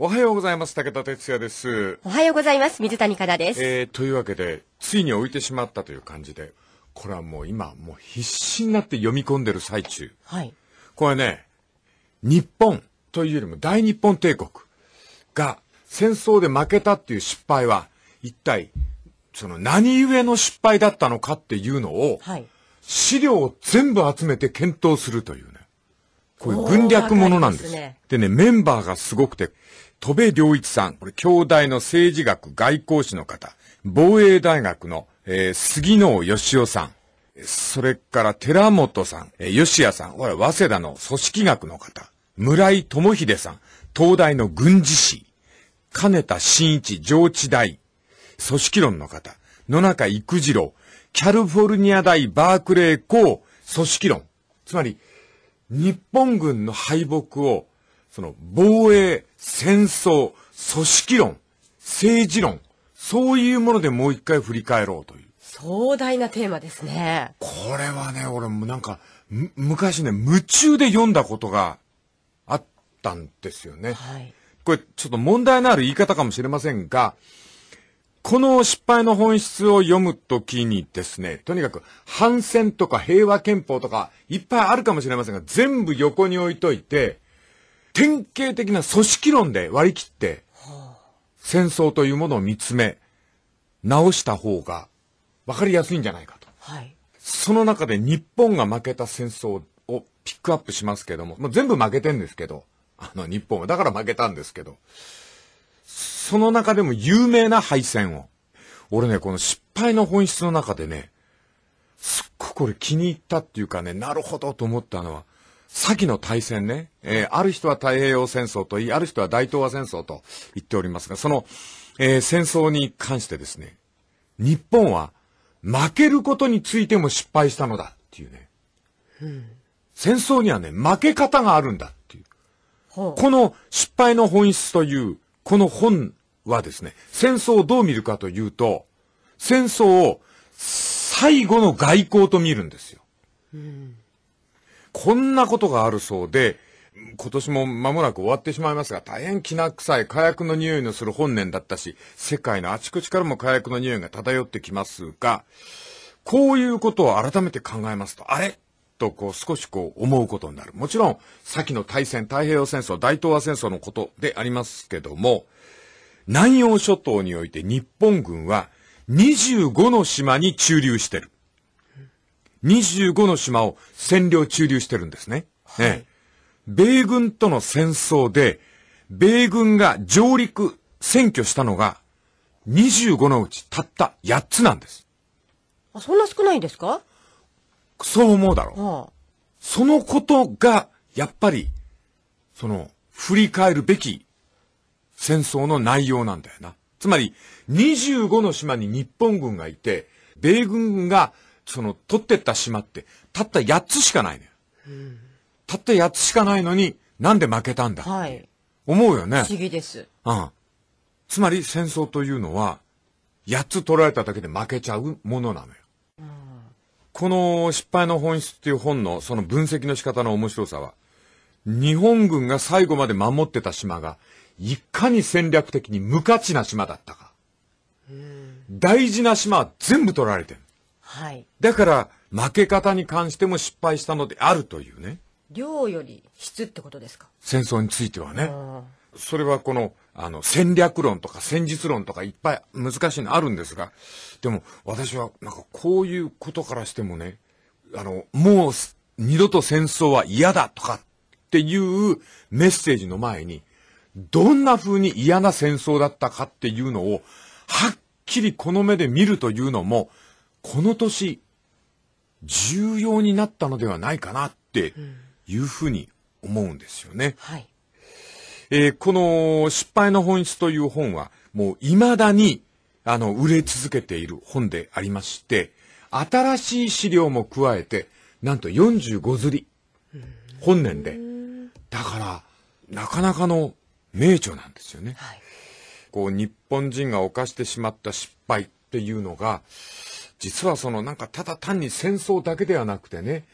おはようございます。武田哲也です。おはようございます。水谷香奈です。えー、というわけで、ついに置いてしまったという感じで、これはもう今、もう必死になって読み込んでる最中。はい。これね、日本というよりも大日本帝国が戦争で負けたっていう失敗は、一体、その何故の失敗だったのかっていうのを、はい、資料を全部集めて検討するというね。こういう軍略ものなんです。でね、メンバーがすごくて、戸部良一さん、これ、京大の政治学外交士の方、防衛大学の、えー、杉野義雄さん、それから寺本さん、えー、吉谷さん、これ、早稲田の組織学の方、村井智秀さん、東大の軍事士、金田新一上智大、組織論の方、野中育次郎、キャルフォルニア大バークレー校組織論。つまり、日本軍の敗北を、その防衛戦争、組織論、政治論、そういうものでもう一回振り返ろうという。壮大なテーマですね。これはね、俺もなんか、昔ね、夢中で読んだことがあったんですよね。はい、これ、ちょっと問題のある言い方かもしれませんが、この失敗の本質を読むときにですね、とにかく反戦とか平和憲法とかいっぱいあるかもしれませんが、全部横に置いといて、典型的な組織論で割り切って、戦争というものを見つめ、直した方が分かりやすいんじゃないかと。はい、その中で日本が負けた戦争をピックアップしますけども、ま全部負けてんですけど、あの日本は。だから負けたんですけど、その中でも有名な敗戦を。俺ね、この失敗の本質の中でね、すっごくこれ気に入ったっていうかね、なるほどと思ったのは、先の大戦ね、えー、ある人は太平洋戦争と言い、ある人は大東亜戦争と言っておりますが、その、えー、戦争に関してですね、日本は負けることについても失敗したのだっていうね。うん、戦争にはね、負け方があるんだっていう。この失敗の本質という、この本はですね、戦争をどう見るかというと、戦争を最後の外交と見るんですよ。うん、こんなことがあるそうで、今年も間もなく終わってしまいますが、大変きな臭い火薬の匂いのする本年だったし、世界のあちこちからも火薬の匂いが漂ってきますが、こういうことを改めて考えますと、あれとこう少しこう思うことになる。もちろん、先の大戦、太平洋戦争、大東亜戦争のことでありますけども、南洋諸島において日本軍は25の島に駐留してる。25の島を占領駐留してるんですね。はい、ね米軍との戦争で、米軍が上陸、占拠したのが、25のうちたった8つなんです。あ、そんな少ないんですかそう思うだろう。あそのことが、やっぱり、その、振り返るべき戦争の内容なんだよな。つまり、25の島に日本軍がいて、米軍がその、取ってった島って、たった8つしかないのよ。うん、たった8つしかないのに、なんで負けたんだはい。思うよね。不思議です。うん。つまり戦争というのは、8つ取られただけで負けちゃうものなのよ。うん、この失敗の本質っていう本のその分析の仕方の面白さは、日本軍が最後まで守ってた島が、いかに戦略的に無価値な島だったか。うん、大事な島は全部取られてる。はい、だから負け方に関しても失敗したのであるというね量より質ってことですか戦争についてはねそれはこのあの戦略論とか戦術論とかいっぱい難しいのあるんですがでも私はなんかこういうことからしてもねあのもう二度と戦争は嫌だとかっていうメッセージの前にどんな風に嫌な戦争だったかっていうのをはっきりこの目で見るというのもこの年、重要になったのではないかなっていうふうに思うんですよね。はい、えー、この失敗の本質という本は、もういまだに、あの、売れ続けている本でありまして、新しい資料も加えて、なんと45釣り。本年で。だから、なかなかの名著なんですよね。はい、こう、日本人が犯してしまった失敗っていうのが、実はそのなんかただ単に戦争だけではなくてね、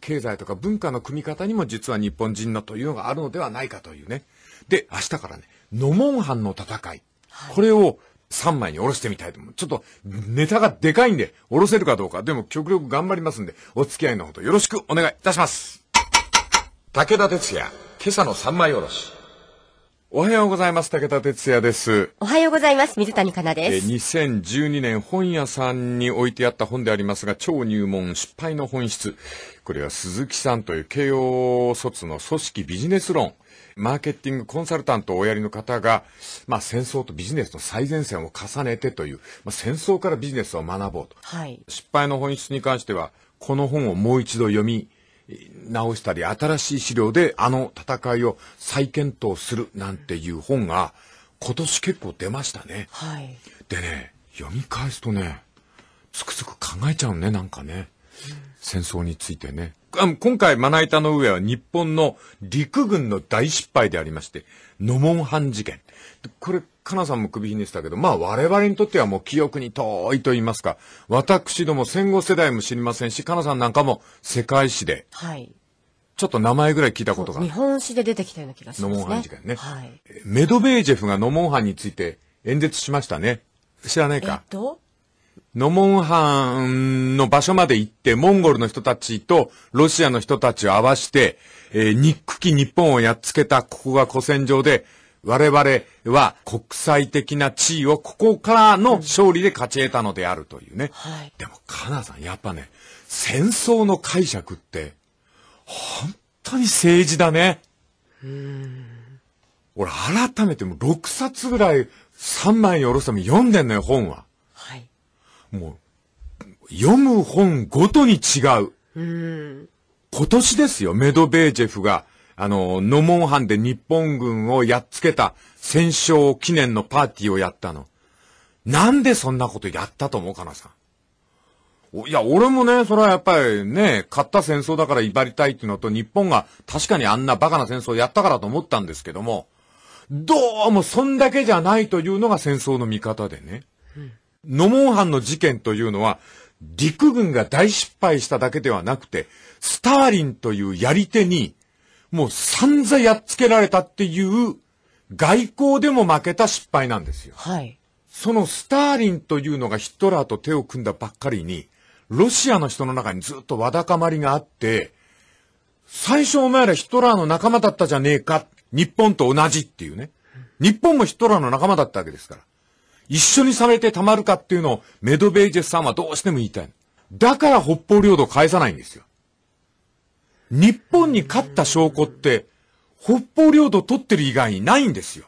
経済とか文化の組み方にも実は日本人のというのがあるのではないかというね。で、明日からね、ノモンハンの戦い。これを3枚におろしてみたいと思う。ちょっとネタがでかいんで、おろせるかどうか。でも極力頑張りますんで、お付き合いのほどよろしくお願いいたします。武田鉄矢、今朝の3枚おろし。おはようございます。武田哲也です。おはようございます。水谷香奈です。え2012年本屋さんに置いてあった本でありますが、超入門失敗の本質。これは鈴木さんという慶応卒の組織ビジネス論。マーケティングコンサルタントをおやりの方が、まあ戦争とビジネスの最前線を重ねてという、まあ、戦争からビジネスを学ぼうと。はい、失敗の本質に関しては、この本をもう一度読み、直したり、新しい資料であの戦いを再検討するなんていう本が、今年結構出ましたね。はい。でね、読み返すとね、つくづく考えちゃうね、なんかね。うん、戦争についてね。今回、まな板の上は日本の陸軍の大失敗でありまして、ノモンハン事件。これ、かなさんも首ひねしたけど、まあ我々にとってはもう記憶に遠いと言いますか、私ども戦後世代も知りませんし、かなさんなんかも世界史で。はい。ちょっと名前ぐらい聞いたことが。日本史で出てきたような気がしますね。ノモンハン事件ね。はい。メドベージェフがノモンハンについて演説しましたね。知らないか。えっとノモンハンの場所まで行って、モンゴルの人たちとロシアの人たちを合わして、えー、ニック日本をやっつけた、ここが古戦場で、我々は国際的な地位をここからの勝利で勝ち得たのであるというね。うんはい、でも、カナさん、やっぱね、戦争の解釈って、本当に政治だね。うん。俺、改めてもう6冊ぐらい3枚におろすために読んでんのよ、本は。はい。もう、読む本ごとに違う。うん。今年ですよ、メドベージェフがあの、ノモンハンで日本軍をやっつけた戦勝記念のパーティーをやったの。なんでそんなことやったと思うかなさいや、俺もね、それはやっぱりね、勝った戦争だから威張りたいっていうのと、日本が確かにあんなバカな戦争をやったからと思ったんですけども、どうもそんだけじゃないというのが戦争の見方でね。ノモンハンの事件というのは、陸軍が大失敗しただけではなくて、スターリンというやり手にもう散々やっつけられたっていう外交でも負けた失敗なんですよ。はい。そのスターリンというのがヒトラーと手を組んだばっかりに、ロシアの人の中にずっとわだかまりがあって、最初お前らヒトラーの仲間だったじゃねえか。日本と同じっていうね。日本もヒトラーの仲間だったわけですから。一緒にされてたまるかっていうのをメドベージェスさんはどうしても言いたい。だから北方領土を返さないんですよ。日本に勝った証拠って、北方領土取ってる以外にないんですよ。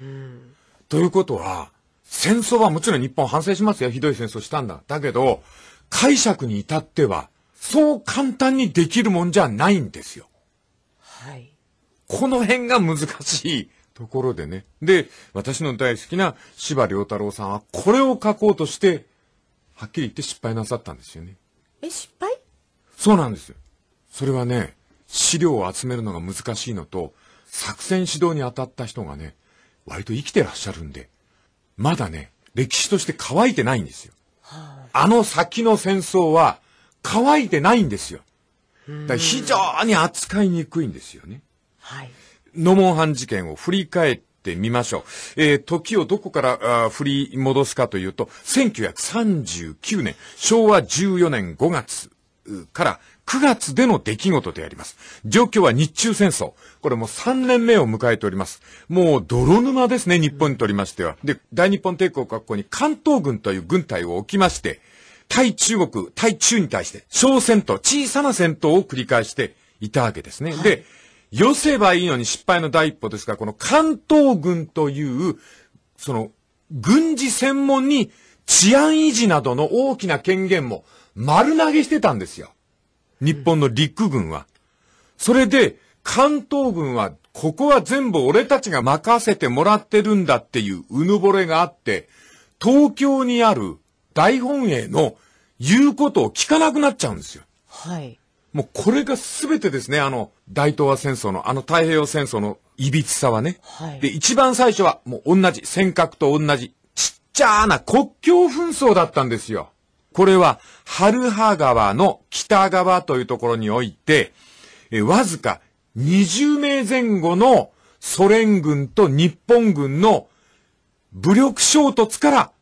うん、ということは、戦争はもちろん日本反省しますよ。ひどい戦争したんだ。だけど、解釈に至っては、そう簡単にできるもんじゃないんですよ。はい。この辺が難しいところでね。で、私の大好きな芝良太郎さんは、これを書こうとして、はっきり言って失敗なさったんですよね。え、失敗そうなんですよ。それはね、資料を集めるのが難しいのと、作戦指導に当たった人がね、割と生きてらっしゃるんで、まだね、歴史として乾いてないんですよ。あの先の戦争は乾いてないんですよ。だ非常に扱いにくいんですよね。はい。ノモンハン事件を振り返ってみましょう。えー、時をどこから振り戻すかというと、1939年、昭和14年5月から9月での出来事であります。状況は日中戦争。これも3年目を迎えております。もう泥沼ですね、日本にとりましては。で、大日本帝国はここに関東軍という軍隊を置きまして、対中国、対中に対して、小戦闘、小さな戦闘を繰り返していたわけですね。はい、で、寄せばいいのに失敗の第一歩ですが、この関東軍という、その、軍事専門に治安維持などの大きな権限も丸投げしてたんですよ。日本の陸軍は。それで、関東軍は、ここは全部俺たちが任せてもらってるんだっていううぬぼれがあって、東京にある大本営の言うことを聞かなくなっちゃうんですよ。はい。もうこれが全てですね、あの、大東亜戦争の、あの太平洋戦争のいびつさはね。はい。で、一番最初はもう同じ、尖閣と同じ、ちっちゃな国境紛争だったんですよ。これは、春葉川の北側というところにおいて、えわずか20名前後のソ連軍と日本軍の武力衝突から、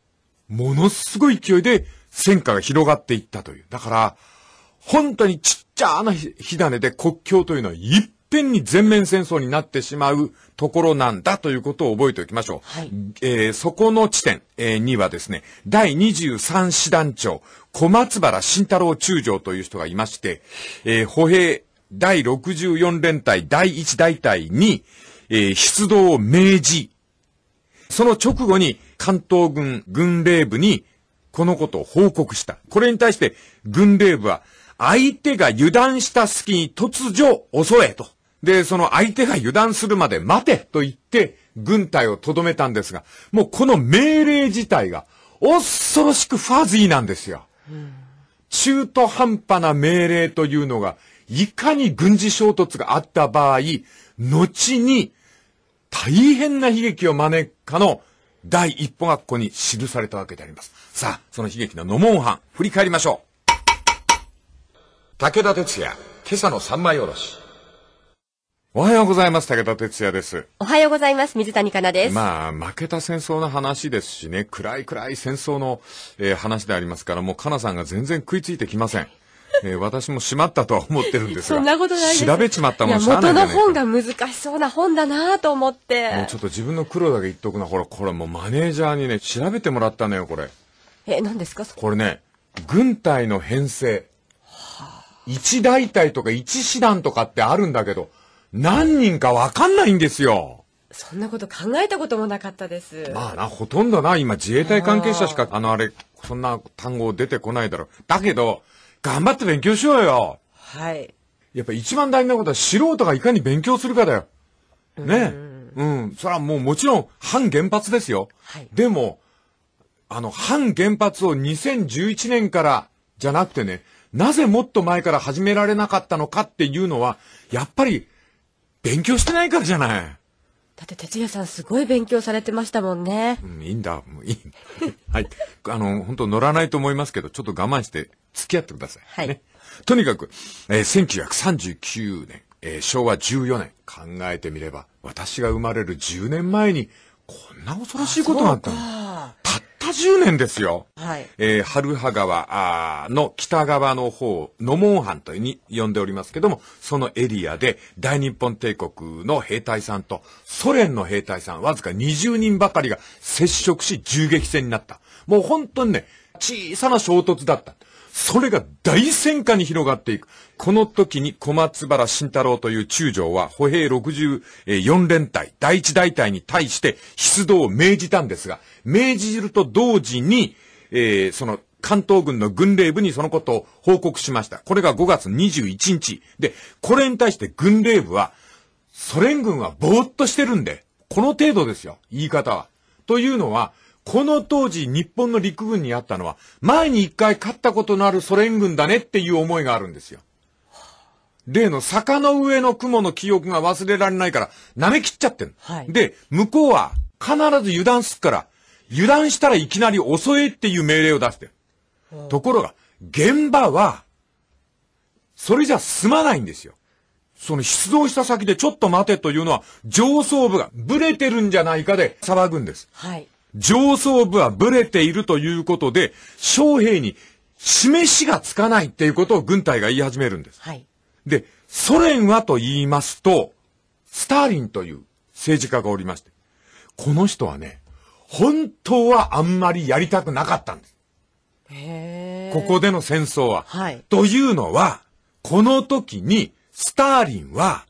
ものすごい勢いで戦火が広がっていったという。だから、本当にちっちゃな火種で国境というのは一ぺに全面戦争になってしまうところなんだということを覚えておきましょう。はい、えー、そこの地点、えー、にはですね、第23師団長、小松原慎太郎中将という人がいまして、えー、歩兵第64連隊第1大隊に、えー、出動を命じ、その直後に関東軍軍令部にこのことを報告した。これに対して軍令部は相手が油断した隙に突如襲えと。で、その相手が油断するまで待てと言って、軍隊を留めたんですが、もうこの命令自体が、恐ろしくファズィーなんですよ。うん、中途半端な命令というのが、いかに軍事衝突があった場合、後に大変な悲劇を招くかの第一歩がここに記されたわけであります。さあ、その悲劇のノモン犯、振り返りましょう。武田鉄矢、今朝の三枚おろし。おはようございます。武田哲也です。おはようございます。水谷香奈です。まあ、負けた戦争の話ですしね、暗い暗い戦争の、えー、話でありますから、もう香奈さんが全然食いついてきません。えー、私もしまったとは思ってるんですが。そんなことないです。調べちまったもんしゃない元の本が難しそうな本だなと思って。もうちょっと自分の苦労だけ言っとくな。ほら、これもうマネージャーにね、調べてもらったのよ、これ。え、何ですかこれね、軍隊の編成。はあ、一大隊とか一師団とかってあるんだけど、何人かわかんないんですよ。そんなこと考えたこともなかったです。まあな、ほとんどな、今自衛隊関係者しか、あのあれ、そんな単語出てこないだろう。だけど、頑張って勉強しようよ。はい。やっぱ一番大事なことは素人がいかに勉強するかだよ。ね。うんうん、それはもうもちろん反原発ですよ。はい。でも、あの、反原発を2011年からじゃなくてね、なぜもっと前から始められなかったのかっていうのは、やっぱり勉強してないからじゃない。だって哲也さんすごい勉強されてましたもんね。うん、いいんだ。もういい。はい。あの、本当乗らないと思いますけど、ちょっと我慢して付き合ってください。はい。ね、とにかく、えー、1939年、えー、昭和14年、考えてみれば、私が生まれる10年前に、こんな恐ろしいことがあったの。たっ10年ですよ。はい。えー、春葉川の北側の方、野門藩というに呼んでおりますけども、そのエリアで大日本帝国の兵隊さんとソ連の兵隊さん、わずか20人ばかりが接触し銃撃戦になった。もう本当にね、小さな衝突だった。それが大戦火に広がっていく。この時に小松原慎太郎という中将は歩兵64連隊、第一大隊に対して出動を命じたんですが、命じると同時に、えー、その関東軍の軍令部にそのことを報告しました。これが5月21日。で、これに対して軍令部は、ソ連軍はぼーっとしてるんで、この程度ですよ、言い方は。というのは、この当時日本の陸軍にあったのは、前に一回勝ったことのあるソ連軍だねっていう思いがあるんですよ。例の坂の上の雲の記憶が忘れられないから、舐め切っちゃってん、はい、で、向こうは必ず油断すっから、油断したらいきなり遅えっていう命令を出してる。ん、ところが、現場は、それじゃ済まないんですよ。その出動した先でちょっと待てというのは、上層部がブレてるんじゃないかで騒ぐんです。はい。上層部はブレているということで、将兵に示しがつかないっていうことを軍隊が言い始めるんです。はい。で、ソ連はと言いますと、スターリンという政治家がおりまして、この人はね、本当はあんまりやりたくなかったんです。ここでの戦争は。はい、というのは、この時にスターリンは、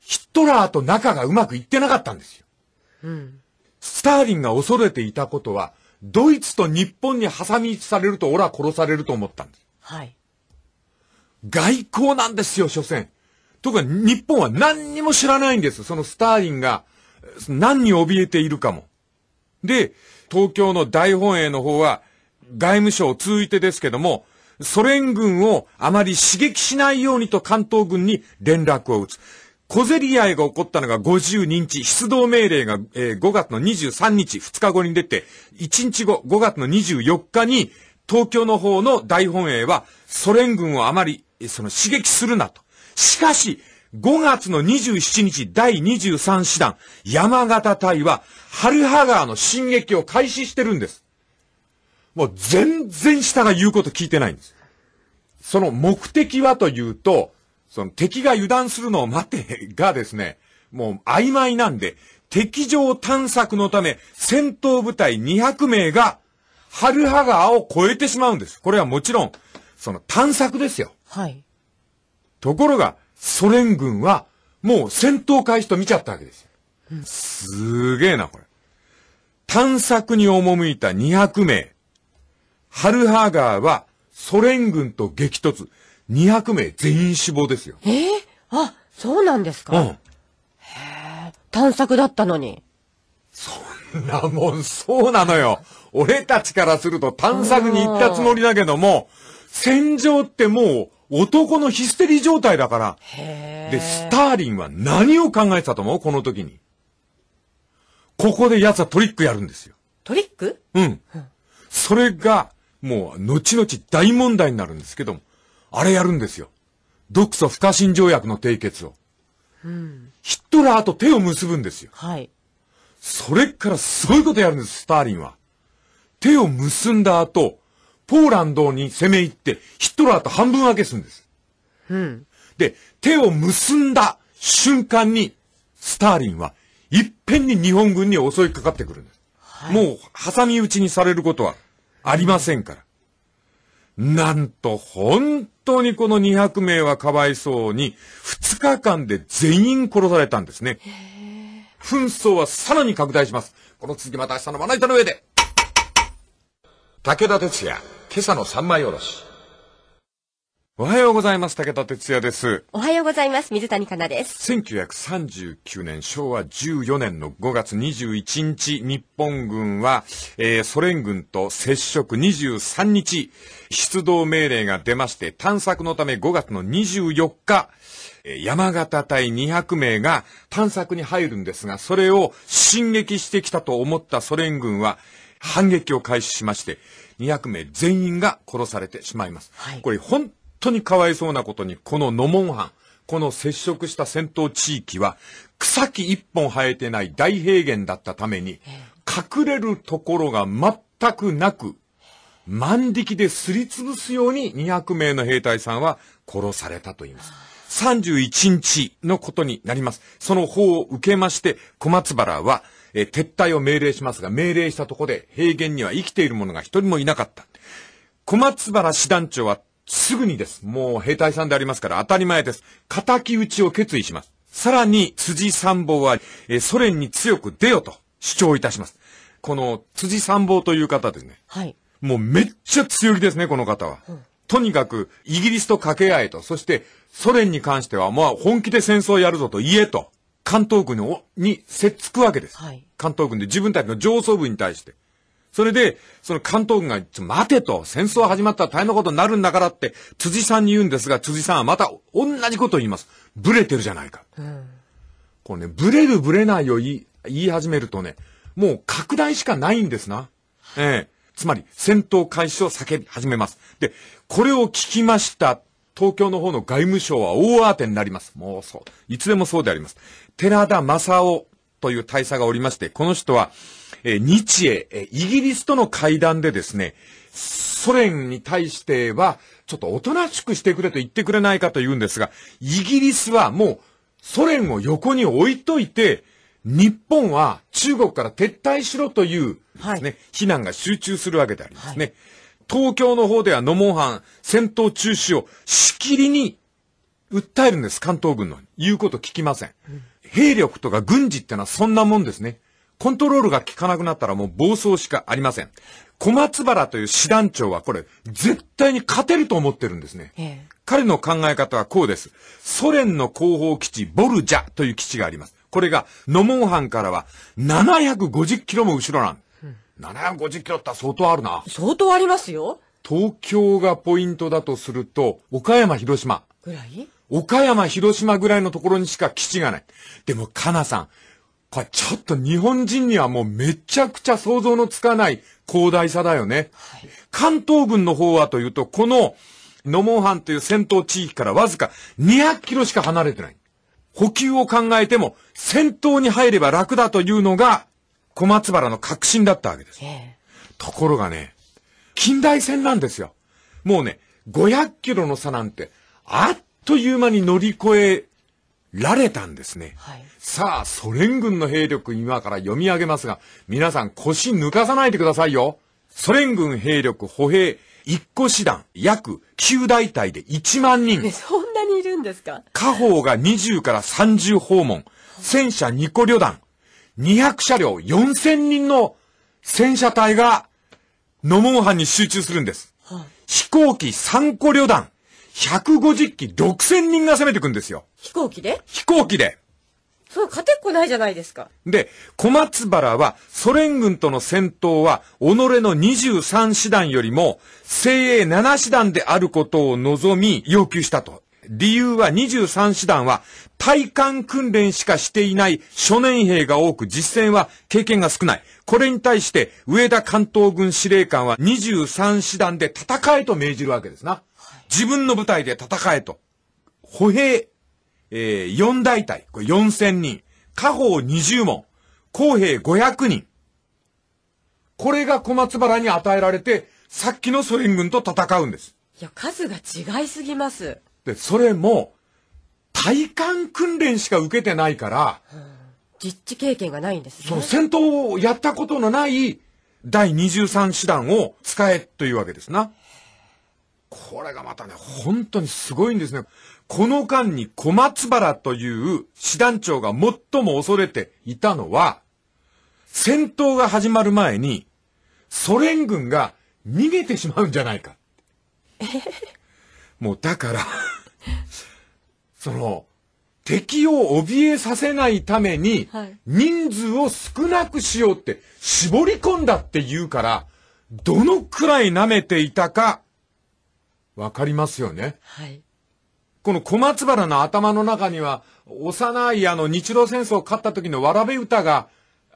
ヒットラーと仲がうまくいってなかったんですよ。うん、スターリンが恐れていたことは、ドイツと日本に挟み撃ちされると俺は殺されると思ったんです。はい。外交なんですよ、所詮。特に日本は何にも知らないんです。そのスターリンが何に怯えているかも。で、東京の大本営の方は外務省を通いてですけども、ソ連軍をあまり刺激しないようにと関東軍に連絡を打つ。小競り合いが起こったのが52日、出動命令が、えー、5月の23日、2日後に出て、1日後、5月の24日に、東京の方の大本営は、ソ連軍をあまりその刺激するなと。しかし、5月の27日第23師団山形隊は春葉川の進撃を開始してるんです。もう全然下が言うこと聞いてないんです。その目的はというと、その敵が油断するのを待てがですね、もう曖昧なんで、敵情探索のため戦闘部隊200名が春葉川を越えてしまうんです。これはもちろん、その探索ですよ。はい。ところが、ソ連軍は、もう戦闘開始と見ちゃったわけですよ。うん、すげえな、これ。探索に赴いた200名。ハルハーガーは、ソ連軍と激突。200名全員死亡ですよ。えー、あ、そうなんですか。うん。へえ、探索だったのに。そんなもん、そうなのよ。俺たちからすると探索に行ったつもりだけども、戦場ってもう男のヒステリー状態だから。で、スターリンは何を考えてたと思うこの時に。ここで奴はトリックやるんですよ。トリック、うん、うん。それが、もう、後々大問題になるんですけども、あれやるんですよ。独ソ不可侵条約の締結を。うん、ヒットラーと手を結ぶんですよ。はい。それからすごいことやるんです、スターリンは。手を結んだ後、ポーランドに攻め入って、ヒットラーと半分分けするんです。うん。で、手を結んだ瞬間に、スターリンは、いっぺんに日本軍に襲いかかってくるんです。はい、もう、挟み撃ちにされることはありませんから。なんと、本当にこの200名はかわいそうに、2日間で全員殺されたんですね。紛争はさらに拡大します。この続きまた明日のまな板の上で。武田鉄矢。今朝の三枚おろし。おはようございます。武田哲也です。おはようございます。水谷香奈です。1939年、昭和14年の5月21日、日本軍は、えー、ソ連軍と接触23日、出動命令が出まして、探索のため5月の24日、山形隊200名が探索に入るんですが、それを進撃してきたと思ったソ連軍は、反撃を開始しまして、200名全員が殺されてしまいます。はい、これ本当にかわいそうなことに、この野門藩、この接触した戦闘地域は、草木一本生えてない大平原だったために、隠れるところが全くなく、万力ですりつぶすように200名の兵隊さんは殺されたと言います。31日のことになります。その法を受けまして、小松原は、えー、撤退を命令しますが、命令したとこで平原には生きている者が一人もいなかった。小松原師団長はすぐにです。もう兵隊さんでありますから当たり前です。敵討ちを決意します。さらに辻参謀は、えー、ソ連に強く出よと主張いたします。この辻参謀という方ですね。はい。もうめっちゃ強気ですね、この方は。うんとにかく、イギリスと掛け合えと、そして、ソ連に関しては、まあ、本気で戦争やるぞと言えと、関東軍に、に、接つくわけです。はい、関東軍で自分たちの上層部に対して。それで、その関東軍が、待てと、戦争始まったら大変なことになるんだからって、辻さんに言うんですが、辻さんはまた同じことを言います。ブレてるじゃないか。うん、これね、ブレるブレないを言い言い始めるとね、もう拡大しかないんですな。ええ。つまり戦闘開始を叫び始めます。で、これを聞きました。東京の方の外務省は大慌てになります。もうそう。いつでもそうであります。寺田正夫という大佐がおりまして、この人は、え日英、えイギリスとの会談でですね、ソ連に対しては、ちょっとおとなしくしてくれと言ってくれないかと言うんですが、イギリスはもうソ連を横に置いといて、日本は中国から撤退しろというですね、非、難、が集中するわけでありますね。はい、東京の方ではノモンハン戦闘中止をしきりに訴えるんです、関東軍の。言うこと聞きません。兵力とか軍事ってのはそんなもんですね。コントロールが効かなくなったらもう暴走しかありません。小松原という師団長はこれ、絶対に勝てると思ってるんですね。彼の考え方はこうです。ソ連の後方基地、ボルジャという基地があります。これが、ノモン藩からは750キロも後ろなん。うん、750キロって相当あるな。相当ありますよ。東京がポイントだとすると、岡山、広島。ぐらい岡山、広島ぐらいのところにしか基地がない。でも、かなさん。これちょっと日本人にはもうめちゃくちゃ想像のつかない広大さだよね。はい、関東軍の方はというと、この、ノモン藩という戦闘地域からわずか200キロしか離れてない。補給を考えても、戦闘に入れば楽だというのが、小松原の核心だったわけです。ところがね、近代戦なんですよ。もうね、500キロの差なんて、あっという間に乗り越えられたんですね。はい、さあ、ソ連軍の兵力今から読み上げますが、皆さん腰抜かさないでくださいよ。ソ連軍兵力歩兵一個師団、約9大隊で1万人。そんなにいるんですか家宝が20から30訪問、戦車2個旅団、200車両4000人の戦車隊が、ノモンハンに集中するんです。はい、飛行機3個旅団、150機6000人が攻めてくんですよ。飛行機で飛行機で。そう、勝てっこないじゃないですか。で、小松原は、ソ連軍との戦闘は、己の23師団よりも、精鋭7師団であることを望み、要求したと。理由は23師団は、体幹訓練しかしていない初年兵が多く、実戦は経験が少ない。これに対して、上田関東軍司令官は23師団で戦えと命じるわけですな。自分の部隊で戦えと。歩兵えー、4大隊、これ4000人、家宝20門、公兵500人。これが小松原に与えられて、さっきのソ連軍と戦うんです。いや、数が違いすぎます。で、それも、体幹訓練しか受けてないから、うん、実地経験がないんですね。そう、戦闘をやったことのない第23師団を使えというわけですな。これがまたね、本当にすごいんですね。この間に小松原という師団長が最も恐れていたのは、戦闘が始まる前に、ソ連軍が逃げてしまうんじゃないか。もうだからその、敵を怯えさせないために、人数を少なくしようって絞り込んだって言うから、どのくらい舐めていたか、わかりますよね。はい。この小松原の頭の中には、幼いあの日露戦争を勝った時のわらべ歌が、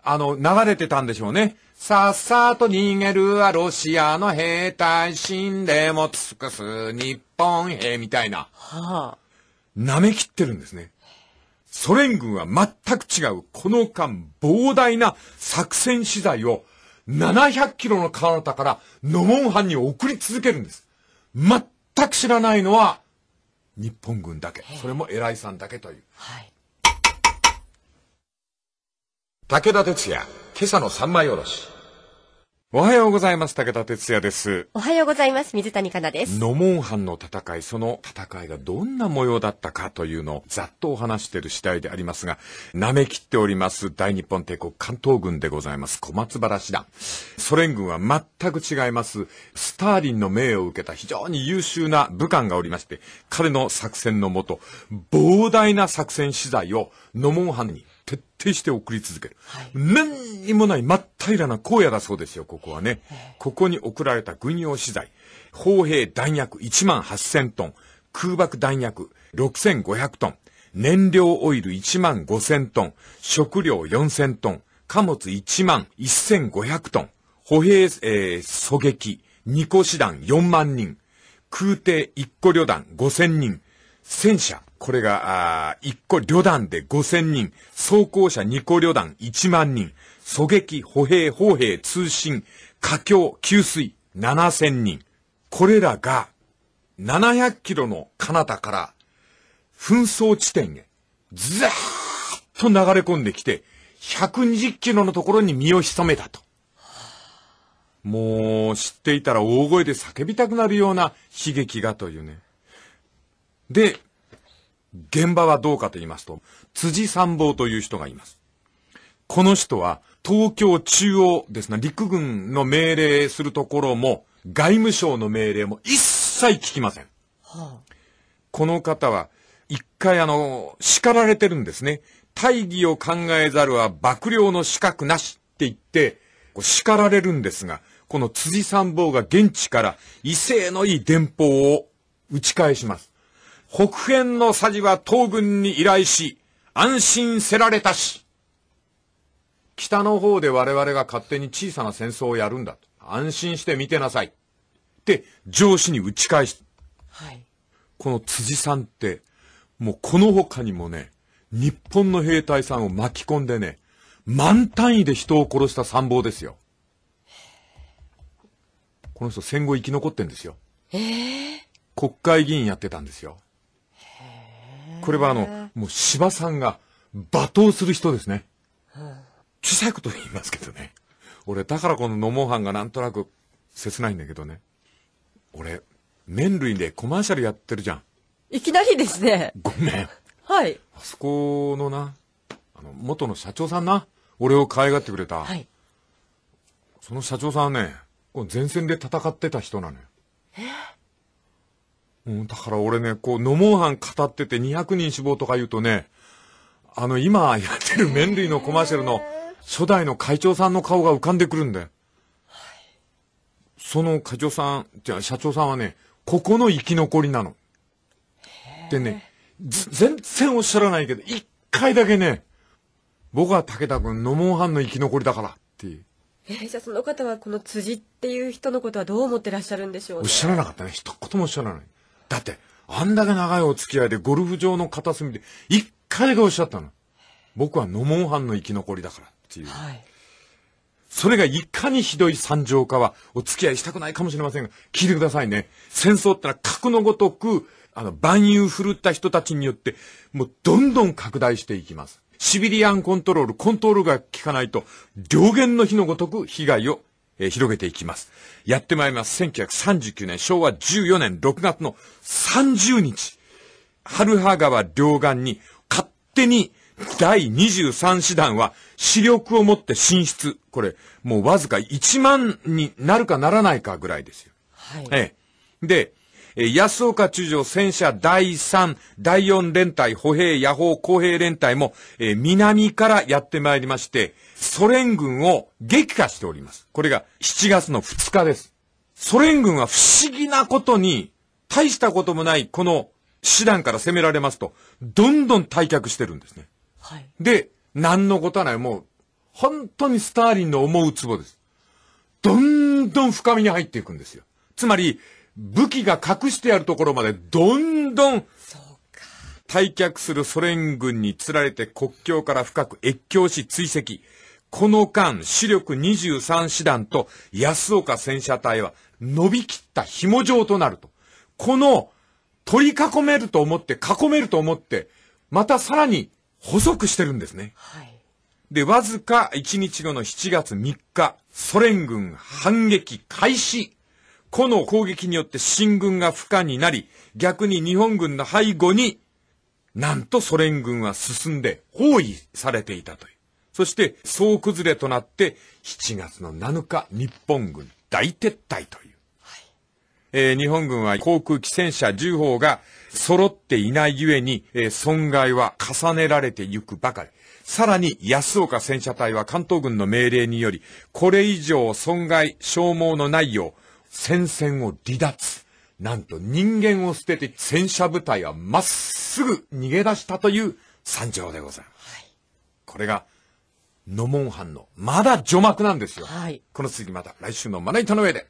あの、流れてたんでしょうね。さっさと逃げるはロシアの兵隊死んでも尽くす日本兵みたいな。はあ。舐めきってるんですね。ソ連軍は全く違う、この間膨大な作戦資材を700キロの彼方からノモン藩に送り続けるんです。全く知らないのは日本軍だけそれも偉いさんだけという、はい、武田鉄矢今朝の三枚おろしおはようございます。武田哲也です。おはようございます。水谷香奈です。ノモン藩の戦い、その戦いがどんな模様だったかというのをざっとお話している次第でありますが、舐め切っております大日本帝国関東軍でございます。小松原師団。ソ連軍は全く違います。スターリンの命を受けた非常に優秀な武官がおりまして、彼の作戦のもと、膨大な作戦資材をノモン藩に徹底して送り続ける。はい、何にもない真っ平らな荒野だそうですよ、ここはね。ここに送られた軍用資材、砲兵弾薬1万8000トン、空爆弾薬6500トン、燃料オイル1万5000トン、食料4000トン、貨物1万1500トン、歩兵、えー、狙撃、二個師団4万人、空挺一個旅団5000人、戦車、これが、あ1個旅団で5000人、装甲車2個旅団1万人、狙撃、歩兵、砲兵、通信、火橋、給水7000人。これらが700キロの彼方から紛争地点へずーっと流れ込んできて120キロのところに身を潜めたと。もう知っていたら大声で叫びたくなるような悲劇がというね。で、現場はどうかと言いますと、辻参謀という人がいます。この人は、東京中央ですね、陸軍の命令するところも、外務省の命令も一切聞きません。はあ、この方は、一回あの、叱られてるんですね。大義を考えざるは幕僚の資格なしって言って、叱られるんですが、この辻参謀が現地から威勢のいい電報を打ち返します。北辺の匙は東軍に依頼し、安心せられたし。北の方で我々が勝手に小さな戦争をやるんだと。安心して見てなさい。って上司に打ち返した。はい。この辻さんって、もうこの他にもね、日本の兵隊さんを巻き込んでね、万単位で人を殺した参謀ですよ。この人戦後生き残ってんですよ。ええー、国会議員やってたんですよ。これはあの、もう芝さんが罵倒する人ですね。小さいこと言いますけどね。俺、だからこのノモンハンがなんとなく切ないんだけどね。俺、麺類でコマーシャルやってるじゃん。いきなりですね。ごめん。はい。あそこのな、あの、元の社長さんな、俺を可愛がってくれた。はい。その社長さんはね、前線で戦ってた人なのよ。えーうん、だから俺ね、こう、飲もうハ語ってて200人死亡とか言うとね、あの、今やってる麺類のコマーシャルの初代の会長さんの顔が浮かんでくるんだよ。その会長さん、じゃ社長さんはね、ここの生き残りなの。でね、全然おっしゃらないけど、一回だけね、僕は武田君、ノモンハンの生き残りだからっていう。えじゃあその方はこの辻っていう人のことはどう思ってらっしゃるんでしょう、ね、おっしゃらなかったね。一言もおっしゃらない。だって、あんだけ長いお付き合いでゴルフ場の片隅で、一回だけおっしゃったの。僕はノモンハンの生き残りだからっていう。はい、それがいかにひどい惨状かは、お付き合いしたくないかもしれませんが、聞いてくださいね。戦争ってのは核のごとく、あの、万有振るった人たちによって、もうどんどん拡大していきます。シビリアンコントロール、コントロールが効かないと、両弦の火のごとく被害をえー、広げていきます。やってまいります。1939年、昭和14年6月の30日、春葉川両岸に勝手に第23師団は視力を持って進出。これ、もうわずか1万になるかならないかぐらいですよ。はい。ええ。で、安岡中将戦車第3、第4連隊、歩兵、野砲、公兵連隊も、えー、南からやってまいりまして、ソ連軍を撃破しております。これが7月の2日です。ソ連軍は不思議なことに、大したこともないこの師団から攻められますと、どんどん退却してるんですね。はい、で、何のことはない、もう、本当にスターリンの思うツボです。どんどん深みに入っていくんですよ。つまり、武器が隠してあるところまでどんどん、退却するソ連軍に釣られて国境から深く越境し追跡。この間、主力23師団と安岡戦車隊は伸びきった紐状となると。この、取り囲めると思って、囲めると思って、またさらに細くしてるんですね。はい、で、わずか1日後の7月3日、ソ連軍反撃開始。この攻撃によって進軍が不可になり、逆に日本軍の背後に、なんとソ連軍は進んで包囲されていたという。そして総崩れとなって7月の7日日本軍大撤退という。えー、日本軍は航空機戦車10砲が揃っていないゆえに、えー、損害は重ねられてゆくばかり。さらに安岡戦車隊は関東軍の命令により、これ以上損害、消耗のないよう、戦線を離脱。なんと人間を捨てて戦車部隊はまっすぐ逃げ出したという惨状でございます。はい、これがノモンハンの、まだ序幕なんですよ。はい。この次また来週のまな板の上で。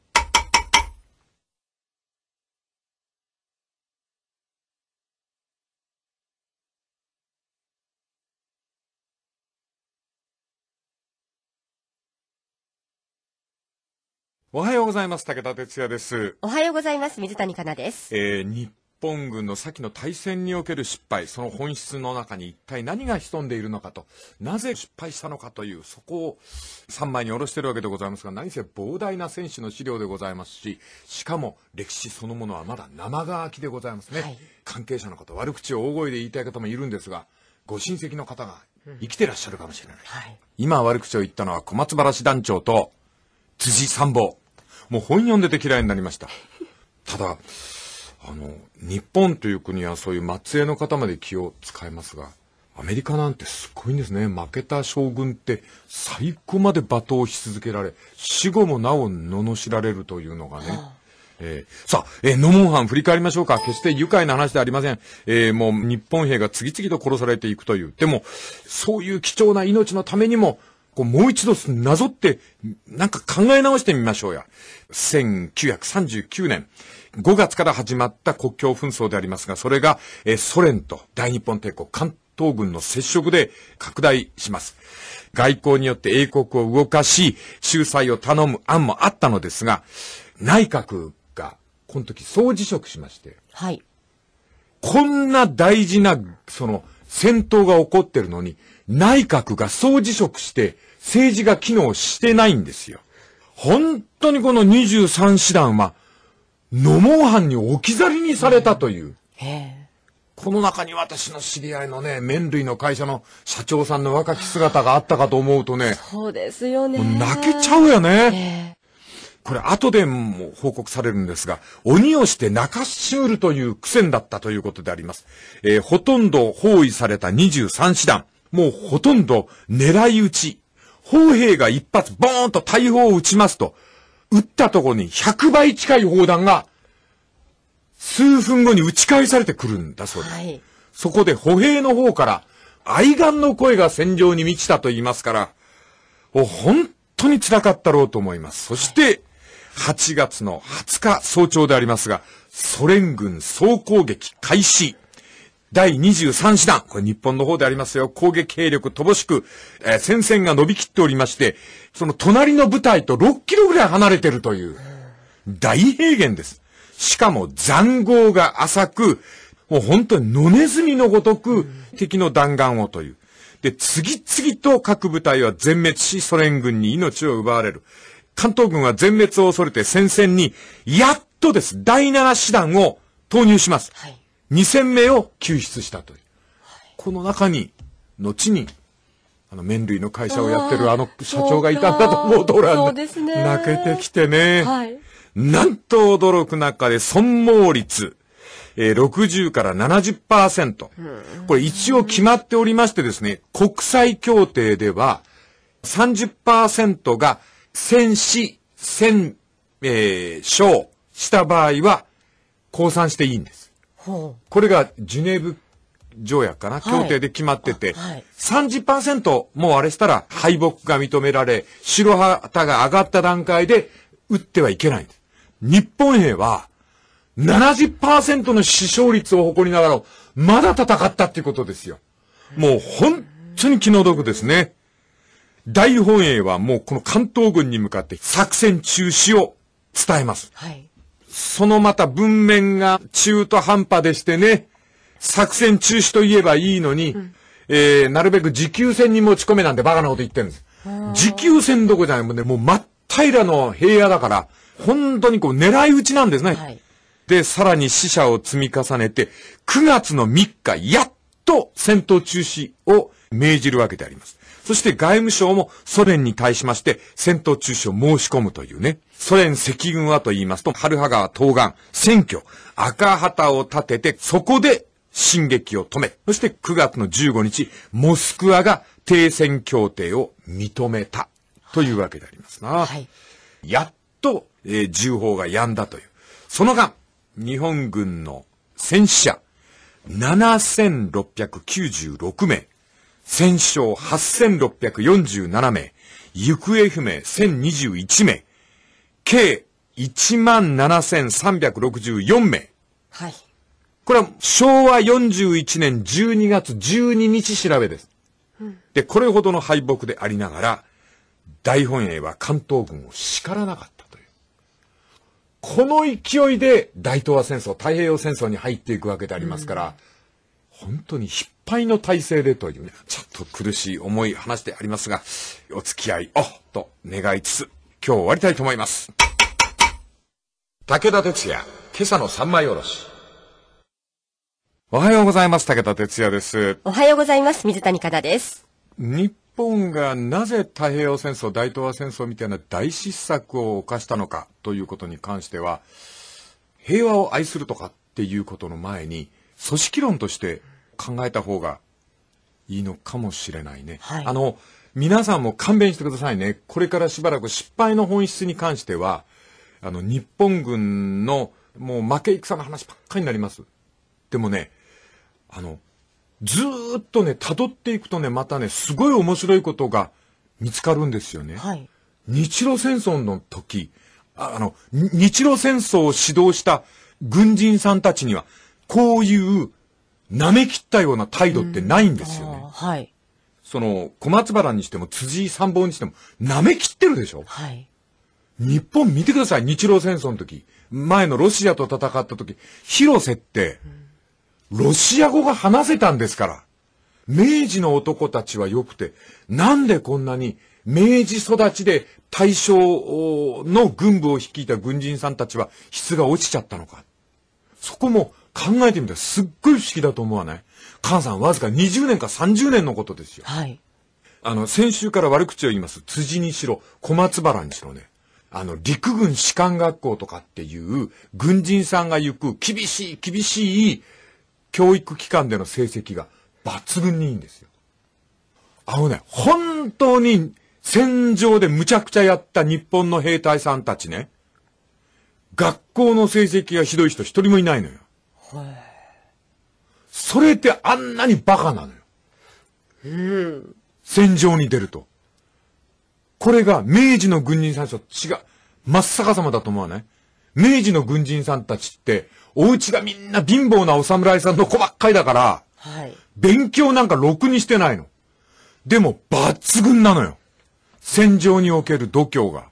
おはようございます。武田哲也です。おはようございます。水谷香奈です。えー、日本軍の先の大戦における失敗、その本質の中に一体何が潜んでいるのかと、なぜ失敗したのかという、そこを3枚に下ろしているわけでございますが、何せ膨大な選手の資料でございますし、しかも歴史そのものはまだ生乾きでございますね。はい、関係者の方、悪口を大声で言いたい方もいるんですが、ご親戚の方が生きてらっしゃるかもしれない。はい、今悪口を言ったのは小松原師団長と辻参謀。もう本読んでて嫌いになりました。ただ、あの、日本という国はそういう末裔の方まで気を使いますが、アメリカなんてすごいんですね。負けた将軍って最高まで罵倒し続けられ、死後もなお罵られるというのがね。えー、さあ、えー、ノモンハン振り返りましょうか。決して愉快な話ではありません。えー、もう日本兵が次々と殺されていくという。でも、そういう貴重な命のためにも、こうもう一度なぞって、なんか考え直してみましょうや。1939年、5月から始まった国境紛争でありますが、それが、えソ連と大日本帝国、関東軍の接触で拡大します。外交によって英国を動かし、仲裁を頼む案もあったのですが、内閣が、この時総辞職しまして、はい。こんな大事な、その、戦闘が起こってるのに、内閣が総辞職して、政治が機能してないんですよ。本当にこの23師団は、野毛藩に置き去りにされたという。この中に私の知り合いのね、麺類の会社の社長さんの若き姿があったかと思うとね、そうですよね。泣けちゃうよね。これ後でも報告されるんですが、鬼をして泣かしうるという苦戦だったということであります。えー、ほとんど包囲された23師団、もうほとんど狙い撃ち。砲兵が一発ボーンと大砲を撃ちますと、撃ったところに100倍近い砲弾が、数分後に打ち返されてくるんだそうです。はい、そこで歩兵の方から、愛玩の声が戦場に満ちたと言いますから、本当に辛かったろうと思います。そして、8月の20日早朝でありますが、ソ連軍総攻撃開始。第23師団、これ日本の方でありますよ、攻撃兵力乏しく、えー、戦線が伸びきっておりまして、その隣の部隊と6キロぐらい離れてるという、大平原です。しかも残壕が浅く、もう本当に野ネズミのごとく敵の弾丸をという。で、次々と各部隊は全滅し、ソ連軍に命を奪われる。関東軍は全滅を恐れて戦線に、やっとです、第7師団を投入します。はい2000名を救出したという。この中に、後に、あの、麺類の会社をやってるあの社長がいたんだと思うと俺は、泣けてきてね。はい、なんと驚く中で、損耗率。えー、60から70%。これ一応決まっておりましてですね、国際協定では30%が戦死、戦、えー、勝した場合は、降参していいんです。これがジュネーブ条約かな、協定で決まってて、30%もうあれしたら敗北が認められ、白旗が上がった段階で撃ってはいけない日本兵は70%の死傷率を誇りながら、まだ戦ったっていうことですよ。もう本当に気の毒ですね。大本営はもうこの関東軍に向かって作戦中止を伝えます。はいそのまた文面が中途半端でしてね、作戦中止と言えばいいのに、うん、えー、なるべく持久戦に持ち込めなんてバカなこと言ってるんです。持久戦どこじゃないもんね、もう真っ平らの平野だから、本当にこう狙い撃ちなんですね。はい、で、さらに死者を積み重ねて、9月の3日、やっと戦闘中止を命じるわけであります。そして外務省もソ連に対しまして戦闘中止を申し込むというね。ソ連赤軍はと言いますと、春葉川東岸、選挙、赤旗を立てて、そこで進撃を止め、そして9月の15日、モスクワが停戦協定を認めたというわけでありますな。はい、やっと、えー、銃砲が止んだという。その間、日本軍の戦死者7696名、戦勝8647名、行方不明1021名、計17,364名。はい。これは昭和41年12月12日調べです。うん、で、これほどの敗北でありながら、大本営は関東軍を叱らなかったという。この勢いで大東亜戦争、太平洋戦争に入っていくわけでありますから、うん本当に失敗の体制でというね、ちょっと苦しい重い話でありますが、お付き合いをと願いつつ、今日終わりたいと思います。武田哲也、今朝の三枚おろし。おはようございます。武田哲也です。おはようございます。水谷香田です。日本がなぜ太平洋戦争、大東亜戦争みたいな大失策を犯したのかということに関しては、平和を愛するとかっていうことの前に、組織論として考えた方がいいのかもしれないね。はい、あの皆さんも勘弁してくださいね。これからしばらく失敗の本質に関しては、あの、日本軍の、もう負け戦の話ばっかりになります。でもね、あの、ずっとね、辿っていくとね、またね、すごい面白いことが見つかるんですよね。はい、日露戦争の時、あの、日露戦争を指導した軍人さんたちには、こういう舐め切ったような態度ってないんですよね。はい。その、小松原にしても辻井参謀にしても舐め切ってるでしょはい。日本見てください。日露戦争の時。前のロシアと戦った時。広瀬って、ロシア語が話せたんですから。明治の男たちは良くて、なんでこんなに明治育ちで大正の軍部を率いた軍人さんたちは質が落ちちゃったのか。そこも考えてみたらすっごい不思議だと思わない菅さんわずか20年か30年のことですよ。はい。あの、先週から悪口を言います。辻にしろ、小松原にしろね。あの、陸軍士官学校とかっていう軍人さんが行く厳しい厳しい教育機関での成績が抜群にいいんですよ。あのね、本当に戦場でむちゃくちゃやった日本の兵隊さんたちね、学校の成績がひどい人一人もいないのよ。それってあんなにバカなのよ。うん。戦場に出ると。これが明治の軍人さんと違う。真っ逆さまだと思わない明治の軍人さんたちって、お家がみんな貧乏なお侍さんの子ばっかりだから、はい、勉強なんかろくにしてないの。でも、抜群なのよ。戦場における度胸が。